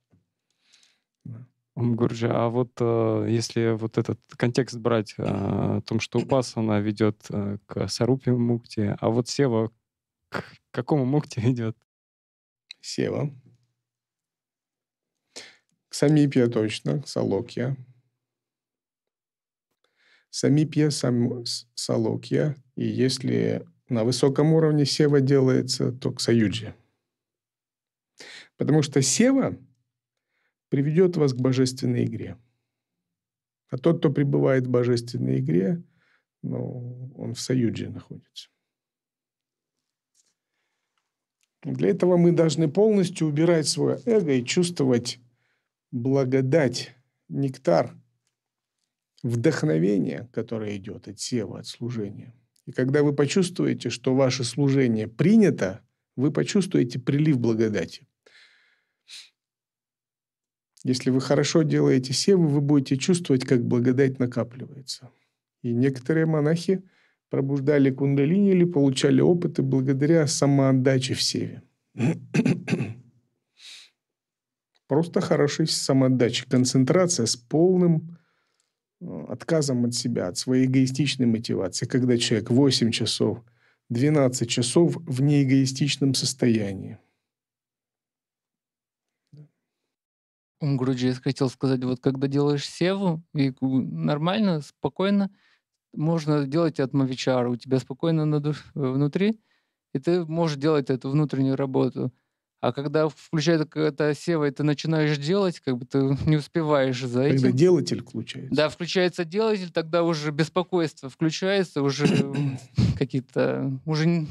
Гурджи, а вот э, если вот этот контекст брать э, о том, что Упасана ведет э, к Сарупе Мукте, а вот Сева к какому Мукте ведет? Сева. К Самипья точно, к Салокья. Самипья, сам, Салокья. И если на высоком уровне Сева делается, то к Саюджи. Потому что Сева — приведет вас к божественной игре. А тот, кто пребывает в божественной игре, ну, он в союзе находится. Для этого мы должны полностью убирать свое эго и чувствовать благодать, нектар, вдохновение, которое идет от сева, от служения. И когда вы почувствуете, что ваше служение принято, вы почувствуете прилив благодати. Если вы хорошо делаете севы, вы будете чувствовать, как благодать накапливается. И некоторые монахи пробуждали кундалини или получали опыты благодаря самоотдаче в севе. Просто хорошей самоотдача, концентрация с полным э, отказом от себя, от своей эгоистичной мотивации, когда человек 8 часов, 12 часов в неэгоистичном состоянии – я хотел сказать, вот когда делаешь севу, и нормально, спокойно, можно делать атмавичару, у тебя спокойно на душ, э, внутри, и ты можешь делать эту внутреннюю работу. А когда включается какая-то сева, и ты начинаешь делать, как бы ты не успеваешь за когда этим. Когда делатель включается. Да, включается делатель, тогда уже беспокойство включается, уже какие-то... Уже не,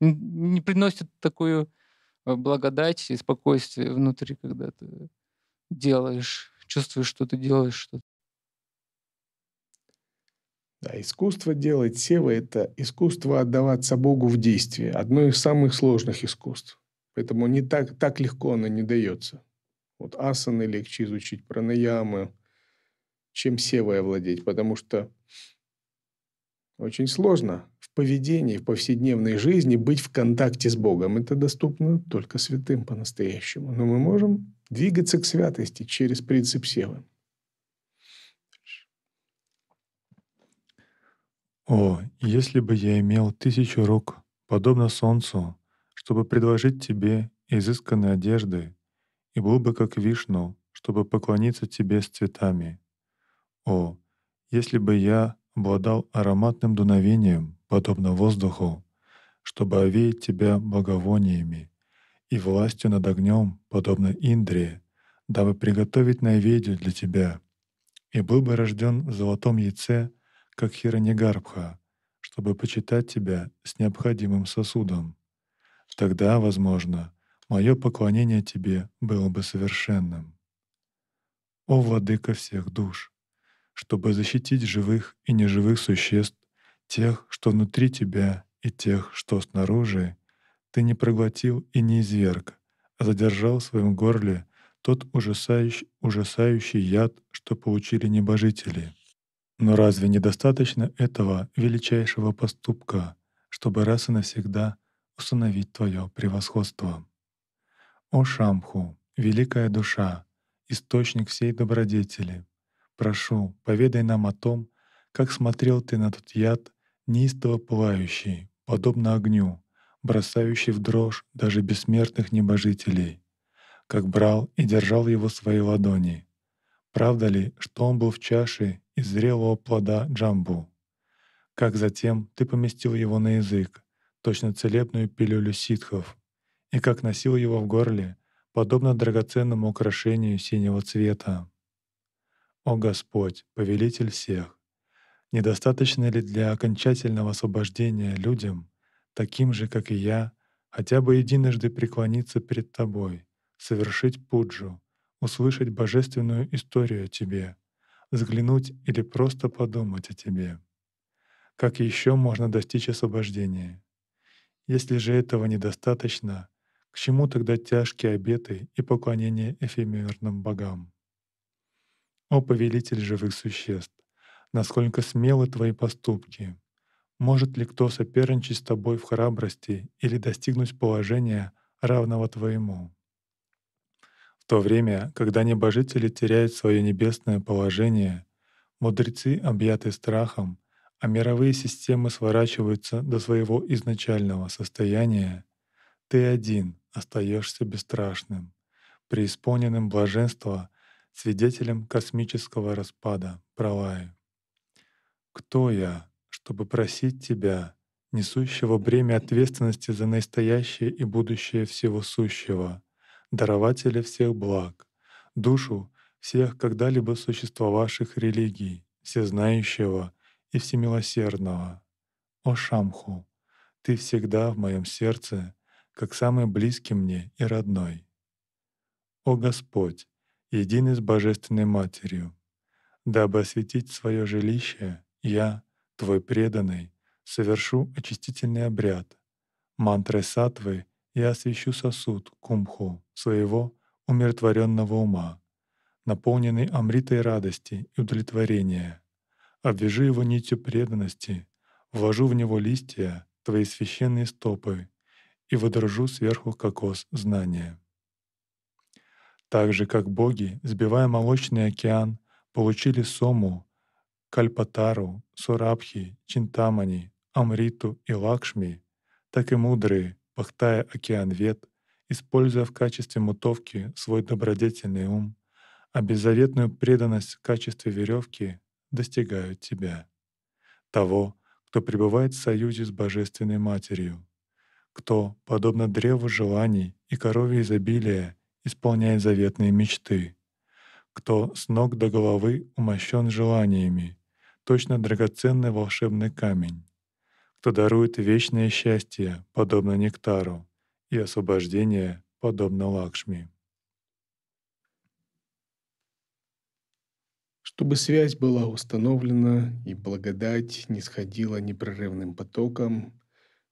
не приносит такую э, благодать и спокойствие внутри, когда ты делаешь, чувствуешь, что ты делаешь что-то. Да, искусство делать сева – это искусство отдаваться Богу в действии. Одно из самых сложных искусств. Поэтому не так, так легко оно не дается. Вот асаны легче изучить, пранаямы, чем севой овладеть, потому что очень сложно в поведении, в повседневной жизни быть в контакте с Богом. Это доступно только святым по-настоящему. Но мы можем двигаться к святости через принцип севы. О, если бы я имел тысячу рук, подобно солнцу, чтобы предложить тебе изысканные одежды, и был бы как вишну, чтобы поклониться тебе с цветами. О, если бы я обладал ароматным дуновением, подобно воздуху, чтобы овеять тебя благовониями и властью над огнем, подобно Индрии, дабы приготовить наиведию для тебя. И был бы рожден в золотом яйце, как Хиронигарбха, чтобы почитать тебя с необходимым сосудом. Тогда, возможно, мое поклонение тебе было бы совершенным. О, Владыка всех душ! Чтобы защитить живых и неживых существ, тех, что внутри тебя, и тех, что снаружи, ты не проглотил и не изверг, а задержал в своем горле тот ужасающий, ужасающий яд, что получили небожители. Но разве недостаточно этого величайшего поступка, чтобы раз и навсегда установить твое превосходство? О Шамху, великая душа, источник всей добродетели, прошу, поведай нам о том, как смотрел ты на тот яд, неистово пылающий, подобно огню, бросающий в дрожь даже бессмертных небожителей, как брал и держал его в своей ладони. Правда ли, что он был в чаше из зрелого плода джамбу? Как затем ты поместил его на язык, точно целебную пилюлю ситхов, и как носил его в горле, подобно драгоценному украшению синего цвета. О Господь, повелитель всех! Недостаточно ли для окончательного освобождения людям таким же, как и я, хотя бы единожды преклониться перед тобой, совершить пуджу, услышать божественную историю о тебе, взглянуть или просто подумать о тебе. Как еще можно достичь освобождения? Если же этого недостаточно, к чему тогда тяжкие обеты и поклонение эфемерным богам? О повелитель живых существ, насколько смелы твои поступки! Может ли кто соперничать с тобой в храбрости или достигнуть положения, равного твоему? В то время, когда небожители теряют свое небесное положение, мудрецы объяты страхом, а мировые системы сворачиваются до своего изначального состояния, ты один остаешься бесстрашным, преисполненным блаженства, свидетелем космического распада, пролаю. Кто я, чтобы просить Тебя, несущего бремя ответственности за настоящее и будущее всего сущего, дарователя всех благ, душу всех когда-либо существовавших религий, всезнающего и всемилосердного. О Шамху, Ты всегда в моем сердце, как самый близкий мне и родной. О Господь, единый с Божественной Матерью, дабы осветить свое жилище, я — твой преданный, совершу очистительный обряд, мантрой сатвы я освящу сосуд кумху своего умиротворенного ума, наполненный амритой радости и удовлетворения. Обвяжу его нитью преданности, вложу в него листья, твои священные стопы, и водружу сверху кокос знания. Так же, как боги, сбивая молочный океан, получили сому Кальпатару, Сурабхи, Чинтамани, Амриту и Лакшми, так и мудрые, пахтая океанвет, используя в качестве мутовки свой добродетельный ум, а беззаветную преданность в качестве веревки достигают тебя. Того, кто пребывает в союзе с Божественной Матерью, кто, подобно древу желаний и корове изобилия, исполняет заветные мечты, кто с ног до головы умощен желаниями, точно драгоценный волшебный камень, кто дарует вечное счастье, подобно нектару, и освобождение, подобно Лакшми. Чтобы связь была установлена и благодать не сходила непрерывным потоком,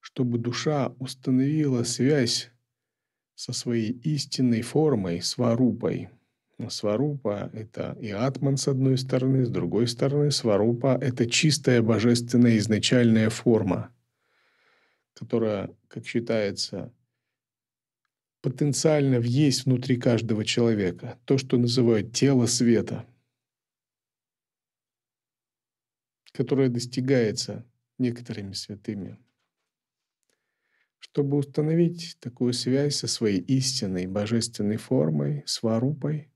чтобы душа установила связь со своей истинной формой, с сварупой – Сварупа – это и атман с одной стороны, с другой стороны сварупа – это чистая божественная изначальная форма, которая, как считается, потенциально есть внутри каждого человека, то, что называют тело света, которое достигается некоторыми святыми. Чтобы установить такую связь со своей истинной божественной формой, сварупой –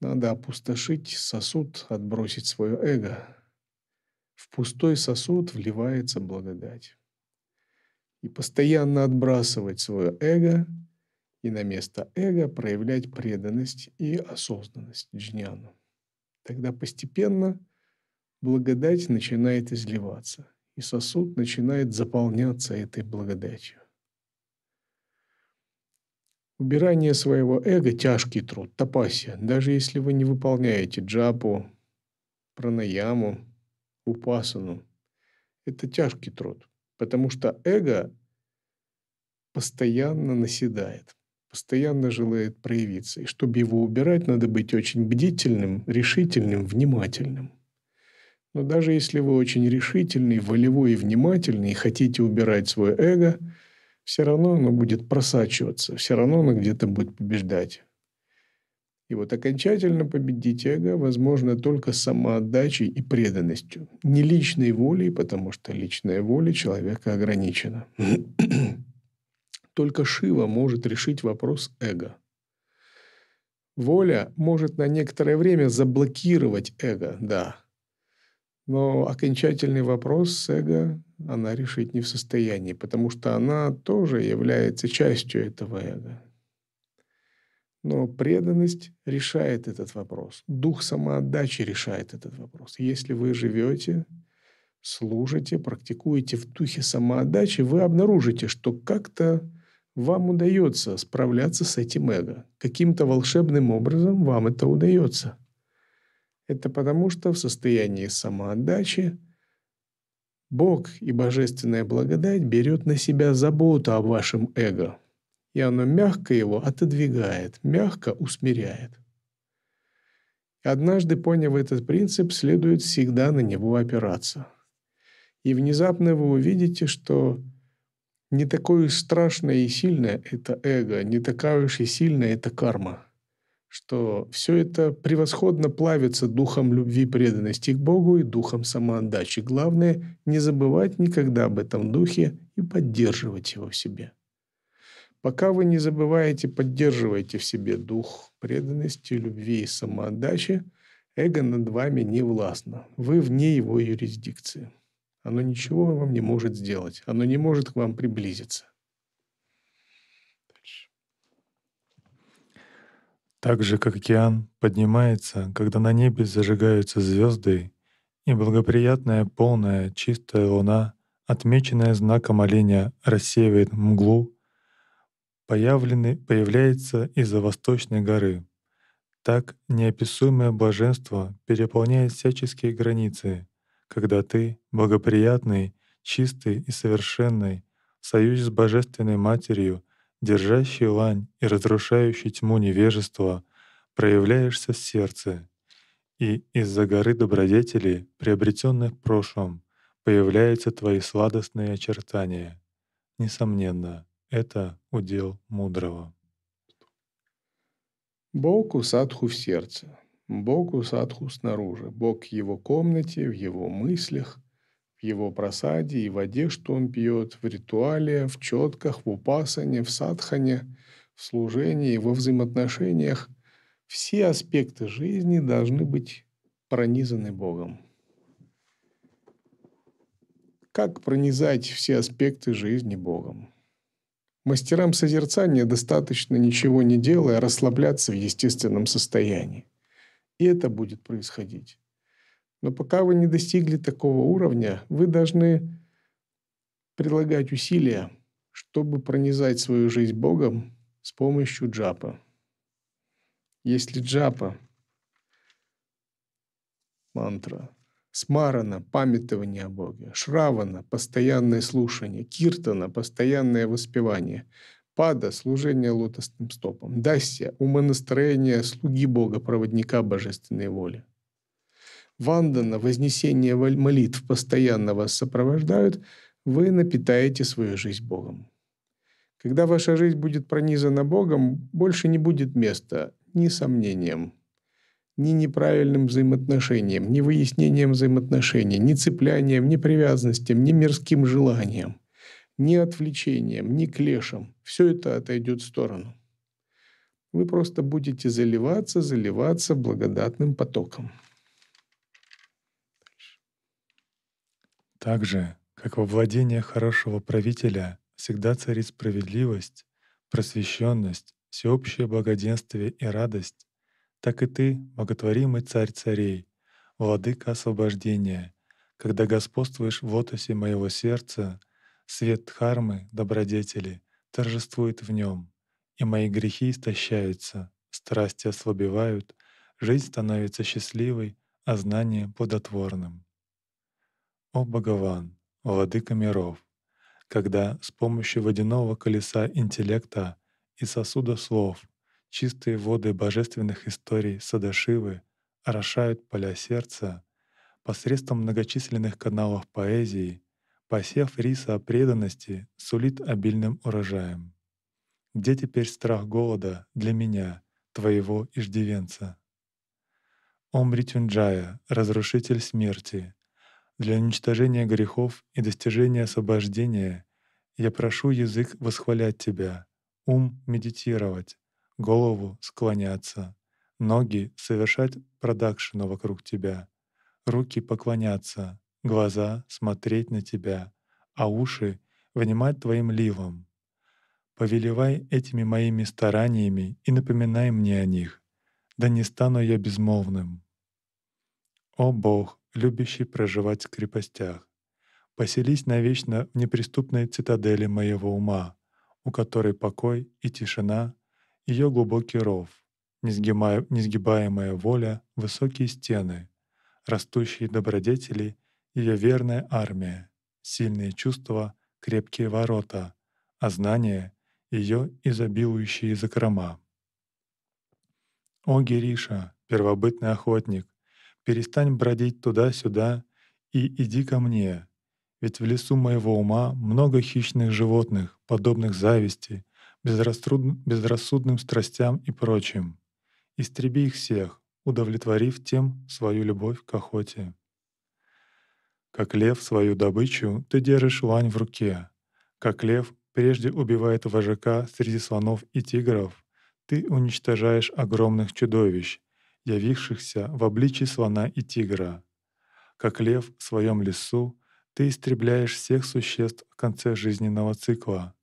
надо опустошить сосуд, отбросить свое эго. В пустой сосуд вливается благодать. И постоянно отбрасывать свое эго и на место эго проявлять преданность и осознанность джняну. Тогда постепенно благодать начинает изливаться, и сосуд начинает заполняться этой благодатью. Убирание своего эго – тяжкий труд, тапасия, даже если вы не выполняете джапу, пранаяму, упасану. Это тяжкий труд, потому что эго постоянно наседает, постоянно желает проявиться. И чтобы его убирать, надо быть очень бдительным, решительным, внимательным. Но даже если вы очень решительный, волевой и внимательный и хотите убирать свое эго – все равно оно будет просачиваться, все равно оно где-то будет побеждать. И вот окончательно победить эго возможно только самоотдачей и преданностью. Не личной волей, потому что личная воля человека ограничена. Только Шива может решить вопрос эго. Воля может на некоторое время заблокировать эго, да, но окончательный вопрос с эго она решить не в состоянии, потому что она тоже является частью этого эго. Но преданность решает этот вопрос. Дух самоотдачи решает этот вопрос. Если вы живете, служите, практикуете в духе самоотдачи, вы обнаружите, что как-то вам удается справляться с этим эго. Каким-то волшебным образом вам это удается. Это потому, что в состоянии самоотдачи Бог и божественная благодать берет на себя заботу о вашем эго, и оно мягко его отодвигает, мягко усмиряет. Однажды поняв этот принцип, следует всегда на него опираться. И внезапно вы увидите, что не такое уж страшное и сильное это эго, не такая уж и сильная это карма – что все это превосходно плавится духом любви преданности к Богу и духом самоотдачи. Главное – не забывать никогда об этом духе и поддерживать его в себе. Пока вы не забываете, поддерживаете в себе дух преданности, любви и самоотдачи, эго над вами не властно. Вы вне его юрисдикции. Оно ничего вам не может сделать. Оно не может к вам приблизиться. Так же, как океан поднимается, когда на небе зажигаются звезды, и благоприятная полная чистая луна, отмеченная знаком оленя, рассеивает мглу, появленный, появляется из-за восточной горы. Так неописуемое блаженство переполняет всяческие границы, когда ты, благоприятный, чистый и совершенный, в союзе с Божественной Матерью, держащий лань и разрушающий тьму невежества, проявляешься в сердце, и из-за горы добродетелей, приобретенных в прошлом, появляются твои сладостные очертания. Несомненно, это удел мудрого. Богу садху в сердце, Богу садху снаружи, Бог в его комнате, в его мыслях — в его просаде и в воде, что он пьет, в ритуале, в четках, в упасане, в садхане, в служении, во взаимоотношениях. Все аспекты жизни должны быть пронизаны Богом. Как пронизать все аспекты жизни Богом? Мастерам созерцания достаточно ничего не делая, расслабляться в естественном состоянии. И это будет происходить. Но пока вы не достигли такого уровня, вы должны прилагать усилия, чтобы пронизать свою жизнь Богом с помощью джапа. Если джапа – мантра, смарана – памятование о Боге, шравана – постоянное слушание, киртана – постоянное воспевание, пада – служение лотосным стопам, дасья – умонастроение слуги Бога, проводника божественной воли – вандана, вознесения молитв постоянно вас сопровождают, вы напитаете свою жизнь Богом. Когда ваша жизнь будет пронизана Богом, больше не будет места ни сомнениям, ни неправильным взаимоотношениям, ни выяснением взаимоотношений, ни цеплянием, ни привязанностям, ни мирским желаниям, ни отвлечением, ни клешем. Все это отойдет в сторону. Вы просто будете заливаться, заливаться благодатным потоком. Так же, как во владении хорошего правителя всегда царит справедливость, просвещенность, всеобщее благоденствие и радость, так и ты, боготворимый царь царей, владыка освобождения, когда господствуешь в отосе моего сердца, свет Дхармы, добродетели, торжествует в нем, и мои грехи истощаются, страсти ослабевают, жизнь становится счастливой, а знание — плодотворным. «О Бхагаван, Владыка миров, когда с помощью водяного колеса интеллекта и сосуда слов чистые воды божественных историй Садашивы орошают поля сердца, посредством многочисленных каналов поэзии, посев риса преданности сулит обильным урожаем. Где теперь страх голода для меня, твоего иждивенца? О разрушитель смерти, для уничтожения грехов и достижения освобождения я прошу язык восхвалять Тебя, ум — медитировать, голову — склоняться, ноги — совершать продакшену вокруг Тебя, руки — поклоняться, глаза — смотреть на Тебя, а уши — внимать Твоим ливом. Повелевай этими моими стараниями и напоминай мне о них, да не стану я безмолвным. О Бог, любящий проживать в крепостях. Поселись навечно в неприступной цитадели моего ума, у которой покой и тишина, ее глубокий ров, несгибаемая воля, высокие стены, растущие добродетели, ее верная армия, сильные чувства, крепкие ворота, а знания — ее изобилующие закрома. О, Гериша, первобытный охотник, перестань бродить туда-сюда и иди ко мне, ведь в лесу моего ума много хищных животных, подобных зависти, безрассудным страстям и прочим. Истреби их всех, удовлетворив тем свою любовь к охоте. Как лев свою добычу ты держишь лань в руке. Как лев прежде убивает вожака среди слонов и тигров, ты уничтожаешь огромных чудовищ, явившихся в обличии слона и тигра. Как лев в своем лесу, ты истребляешь всех существ в конце жизненного цикла.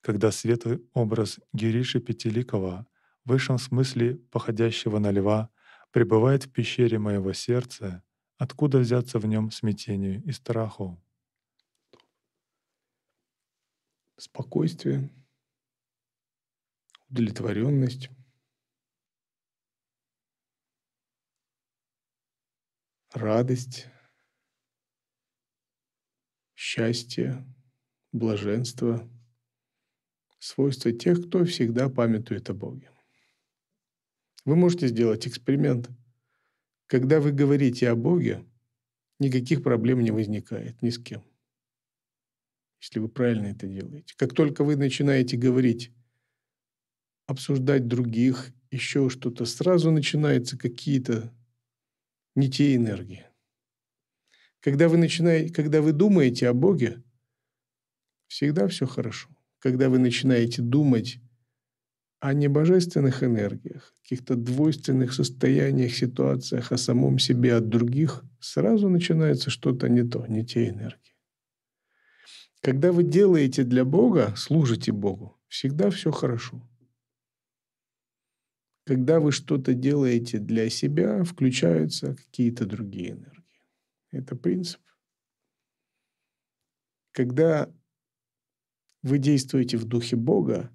Когда светлый образ Гириши Пятиликова, в высшем смысле походящего на льва, пребывает в пещере моего сердца, откуда взяться в нем смятению и страху. Спокойствие, удовлетворенность, радость, счастье, блаженство, свойства тех, кто всегда памятует о Боге. Вы можете сделать эксперимент. Когда вы говорите о Боге, никаких проблем не возникает ни с кем. Если вы правильно это делаете. Как только вы начинаете говорить, обсуждать других, еще что-то, сразу начинаются какие-то не те энергии. Когда вы, начинаете, когда вы думаете о Боге, всегда все хорошо. Когда вы начинаете думать о небожественных энергиях, каких-то двойственных состояниях, ситуациях, о самом себе, от других, сразу начинается что-то не то, не те энергии. Когда вы делаете для Бога, служите Богу, всегда все хорошо – когда вы что-то делаете для себя, включаются какие-то другие энергии. Это принцип. Когда вы действуете в духе Бога,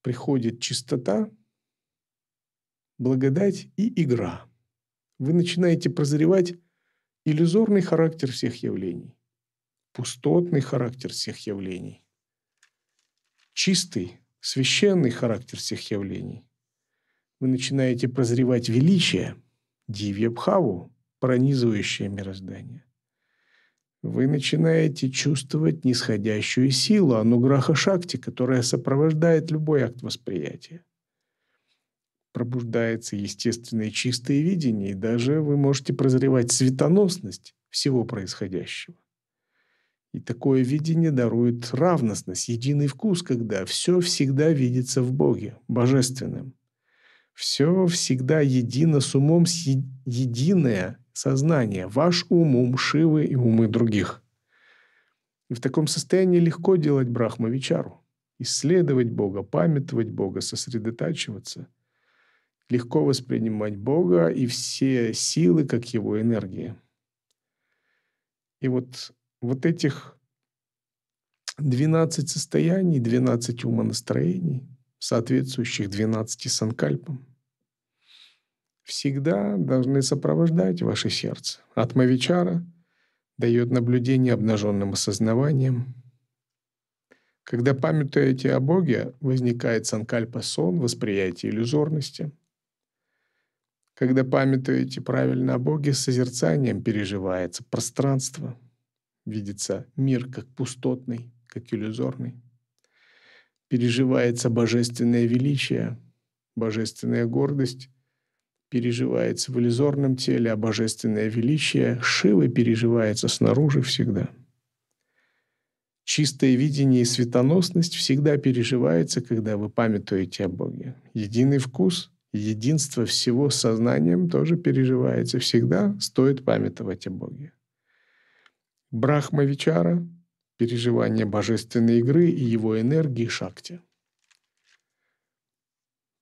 приходит чистота, благодать и игра. Вы начинаете прозревать иллюзорный характер всех явлений, пустотный характер всех явлений, чистый, священный характер всех явлений вы начинаете прозревать величие, дивья бхаву, пронизывающее мироздание. Вы начинаете чувствовать нисходящую силу, ануграха шакти, которая сопровождает любой акт восприятия. Пробуждается естественное чистое видение, и даже вы можете прозревать светоносность всего происходящего. И такое видение дарует равностность, единый вкус, когда все всегда видится в Боге, божественным – все всегда едино с умом, с е- единое сознание. Ваш ум, ум Шивы и умы других. И в таком состоянии легко делать брахмавичару. Исследовать Бога, памятовать Бога, сосредотачиваться. Легко воспринимать Бога и все силы, как его энергии. И вот, вот этих 12 состояний, 12 умонастроений, соответствующих 12 санкальпам, всегда должны сопровождать ваше сердце. Атмавичара дает наблюдение обнаженным осознаванием. Когда памятуете о Боге, возникает санкальпа сон, восприятие иллюзорности. Когда памятуете правильно о Боге, созерцанием переживается пространство, видится мир как пустотный, как иллюзорный. Переживается божественное величие, божественная гордость, переживается в иллюзорном теле, а божественное величие Шивы переживается снаружи всегда. Чистое видение и светоносность всегда переживается, когда вы памятуете о Боге. Единый вкус, единство всего с сознанием тоже переживается. Всегда стоит памятовать о Боге. Брахмавичара – переживание божественной игры и его энергии шакти.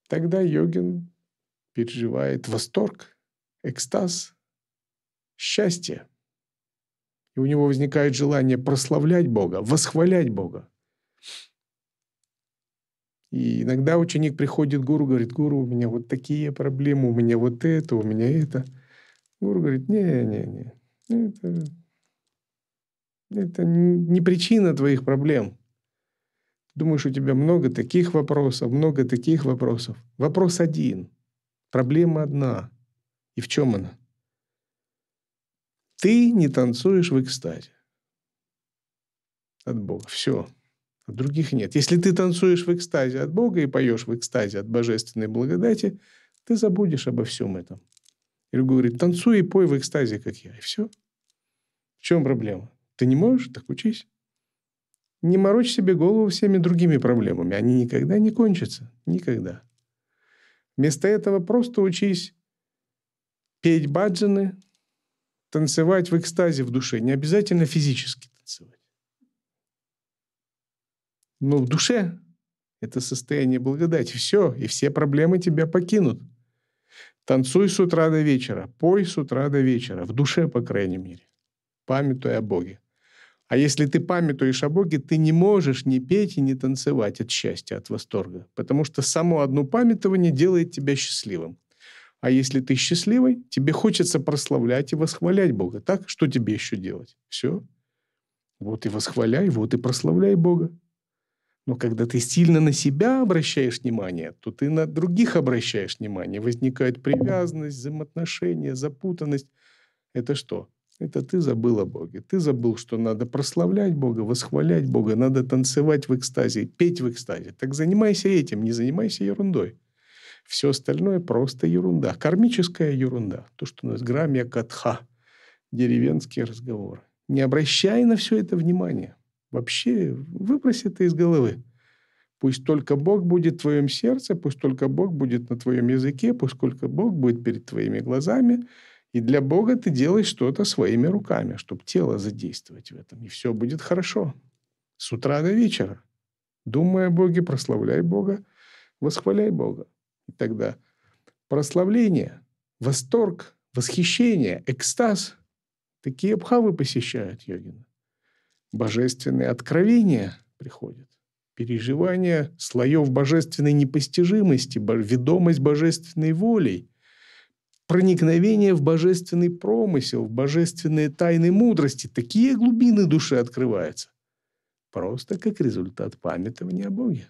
Тогда йогин переживает восторг, экстаз, счастье. И у него возникает желание прославлять Бога, восхвалять Бога. И иногда ученик приходит к гуру, говорит, гуру, у меня вот такие проблемы, у меня вот это, у меня это. Гуру говорит, не-не-не, это, это не причина твоих проблем. Думаешь, у тебя много таких вопросов, много таких вопросов. Вопрос один. Проблема одна. И в чем она? Ты не танцуешь в экстазе. От Бога. Все. От других нет. Если ты танцуешь в экстазе от Бога и поешь в экстазе от божественной благодати, ты забудешь обо всем этом. Или говорит, танцуй и пой в экстазе, как я. И все. В чем проблема? Ты не можешь? Так учись. Не морочь себе голову всеми другими проблемами. Они никогда не кончатся. Никогда. Вместо этого просто учись петь баджаны, танцевать в экстазе в душе. Не обязательно физически танцевать. Но в душе это состояние благодати. Все, и все проблемы тебя покинут. Танцуй с утра до вечера, пой с утра до вечера, в душе, по крайней мере, памятуя о Боге. А если ты памятуешь о Боге, ты не можешь ни петь и ни танцевать от счастья, от восторга, потому что само одно памятование делает тебя счастливым. А если ты счастливый, тебе хочется прославлять и восхвалять Бога. Так, что тебе еще делать? Все. Вот и восхваляй, вот и прославляй Бога. Но когда ты сильно на себя обращаешь внимание, то ты на других обращаешь внимание. Возникает привязанность, взаимоотношения, запутанность. Это что? Это ты забыл о Боге. Ты забыл, что надо прославлять Бога, восхвалять Бога, надо танцевать в экстазе, петь в экстазе. Так занимайся этим, не занимайся ерундой. Все остальное просто ерунда. Кармическая ерунда. То, что у нас грамья катха. Деревенские разговоры. Не обращай на все это внимания. Вообще выброси это из головы. Пусть только Бог будет в твоем сердце, пусть только Бог будет на твоем языке, пусть только Бог будет перед твоими глазами – и для Бога ты делаешь что-то своими руками, чтобы тело задействовать в этом. И все будет хорошо. С утра до вечера. Думай о Боге, прославляй Бога, восхваляй Бога. И тогда прославление, восторг, восхищение, экстаз – такие бхавы посещают йогина. Божественные откровения приходят. Переживание слоев божественной непостижимости, ведомость божественной волей – проникновение в божественный промысел, в божественные тайны мудрости. Такие глубины души открываются. Просто как результат памятования о Боге.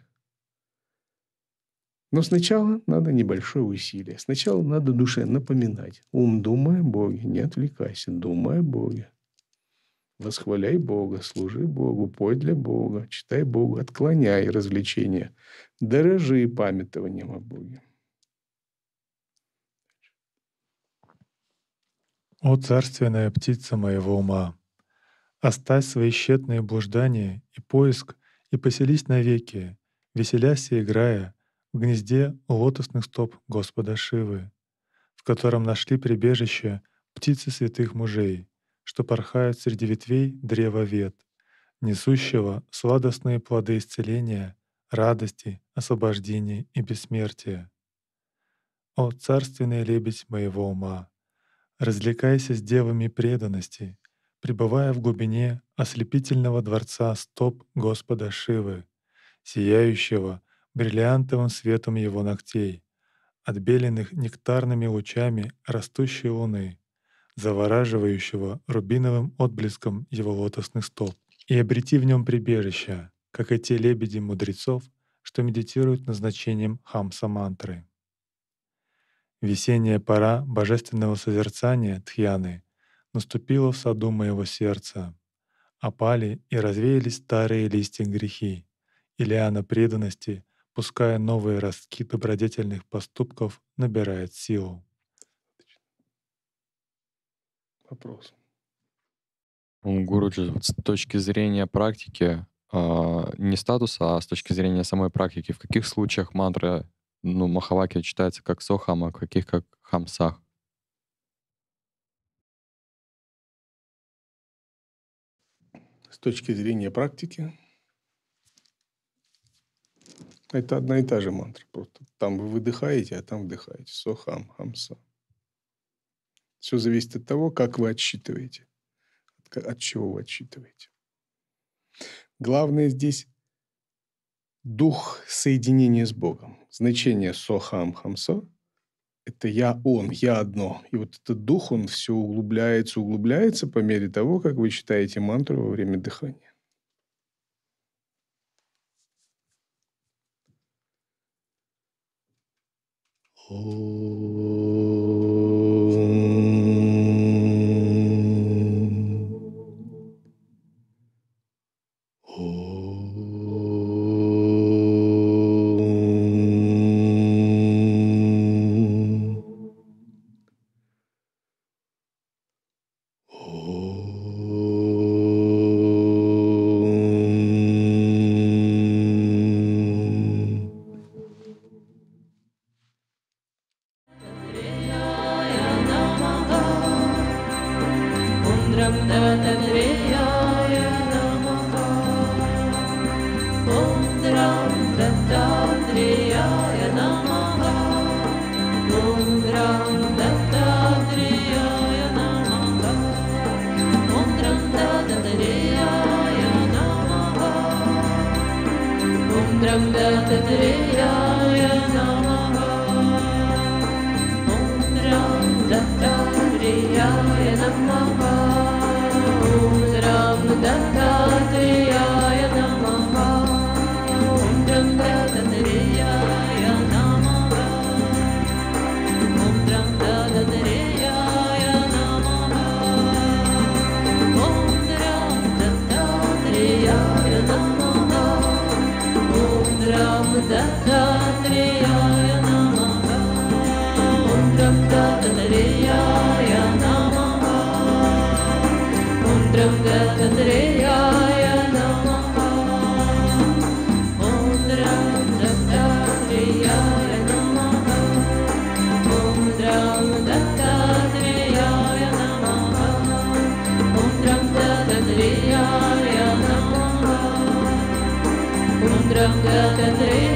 Но сначала надо небольшое усилие. Сначала надо душе напоминать. Ум, думай о Боге, не отвлекайся, думай о Боге. Восхваляй Бога, служи Богу, пой для Бога, читай Богу, отклоняй развлечения, дорожи памятованием о Боге. «О царственная птица моего ума! Оставь свои тщетные блуждания и поиск, и поселись навеки, веселясь и играя, в гнезде лотосных стоп Господа Шивы, в котором нашли прибежище птицы святых мужей, что порхают среди ветвей древа вет, несущего сладостные плоды исцеления, радости, освобождения и бессмертия. О, царственный лебедь моего ума! Развлекайся с девами преданности, пребывая в глубине ослепительного дворца стоп Господа Шивы, сияющего бриллиантовым светом его ногтей, отбеленных нектарными лучами растущей луны, завораживающего рубиновым отблеском его лотосных стоп, и обрети в нем прибежище, как и те лебеди мудрецов, что медитируют назначением значением хамса-мантры. Весенняя пора божественного созерцания Тхьяны наступила в саду моего сердца. Опали и развеялись старые листья грехи, и лиана преданности, пуская новые ростки добродетельных поступков, набирает силу. Вопрос. Ну, Гуруджи, с точки зрения практики, а, не статуса, а с точки зрения самой практики, в каких случаях мантра ну, махаваки читается как Сохам, а каких как Хамсах. С точки зрения практики, это одна и та же мантра. Просто там вы выдыхаете, а там вдыхаете. Сохам, хамса. Все зависит от того, как вы отсчитываете. От, от чего вы отсчитываете. Главное здесь дух соединения с Богом. Значение «сохам хамсо» – это «я он», «я одно». И вот этот дух, он все углубляется, углубляется по мере того, как вы читаете мантру во время дыхания. Oh. Katrin.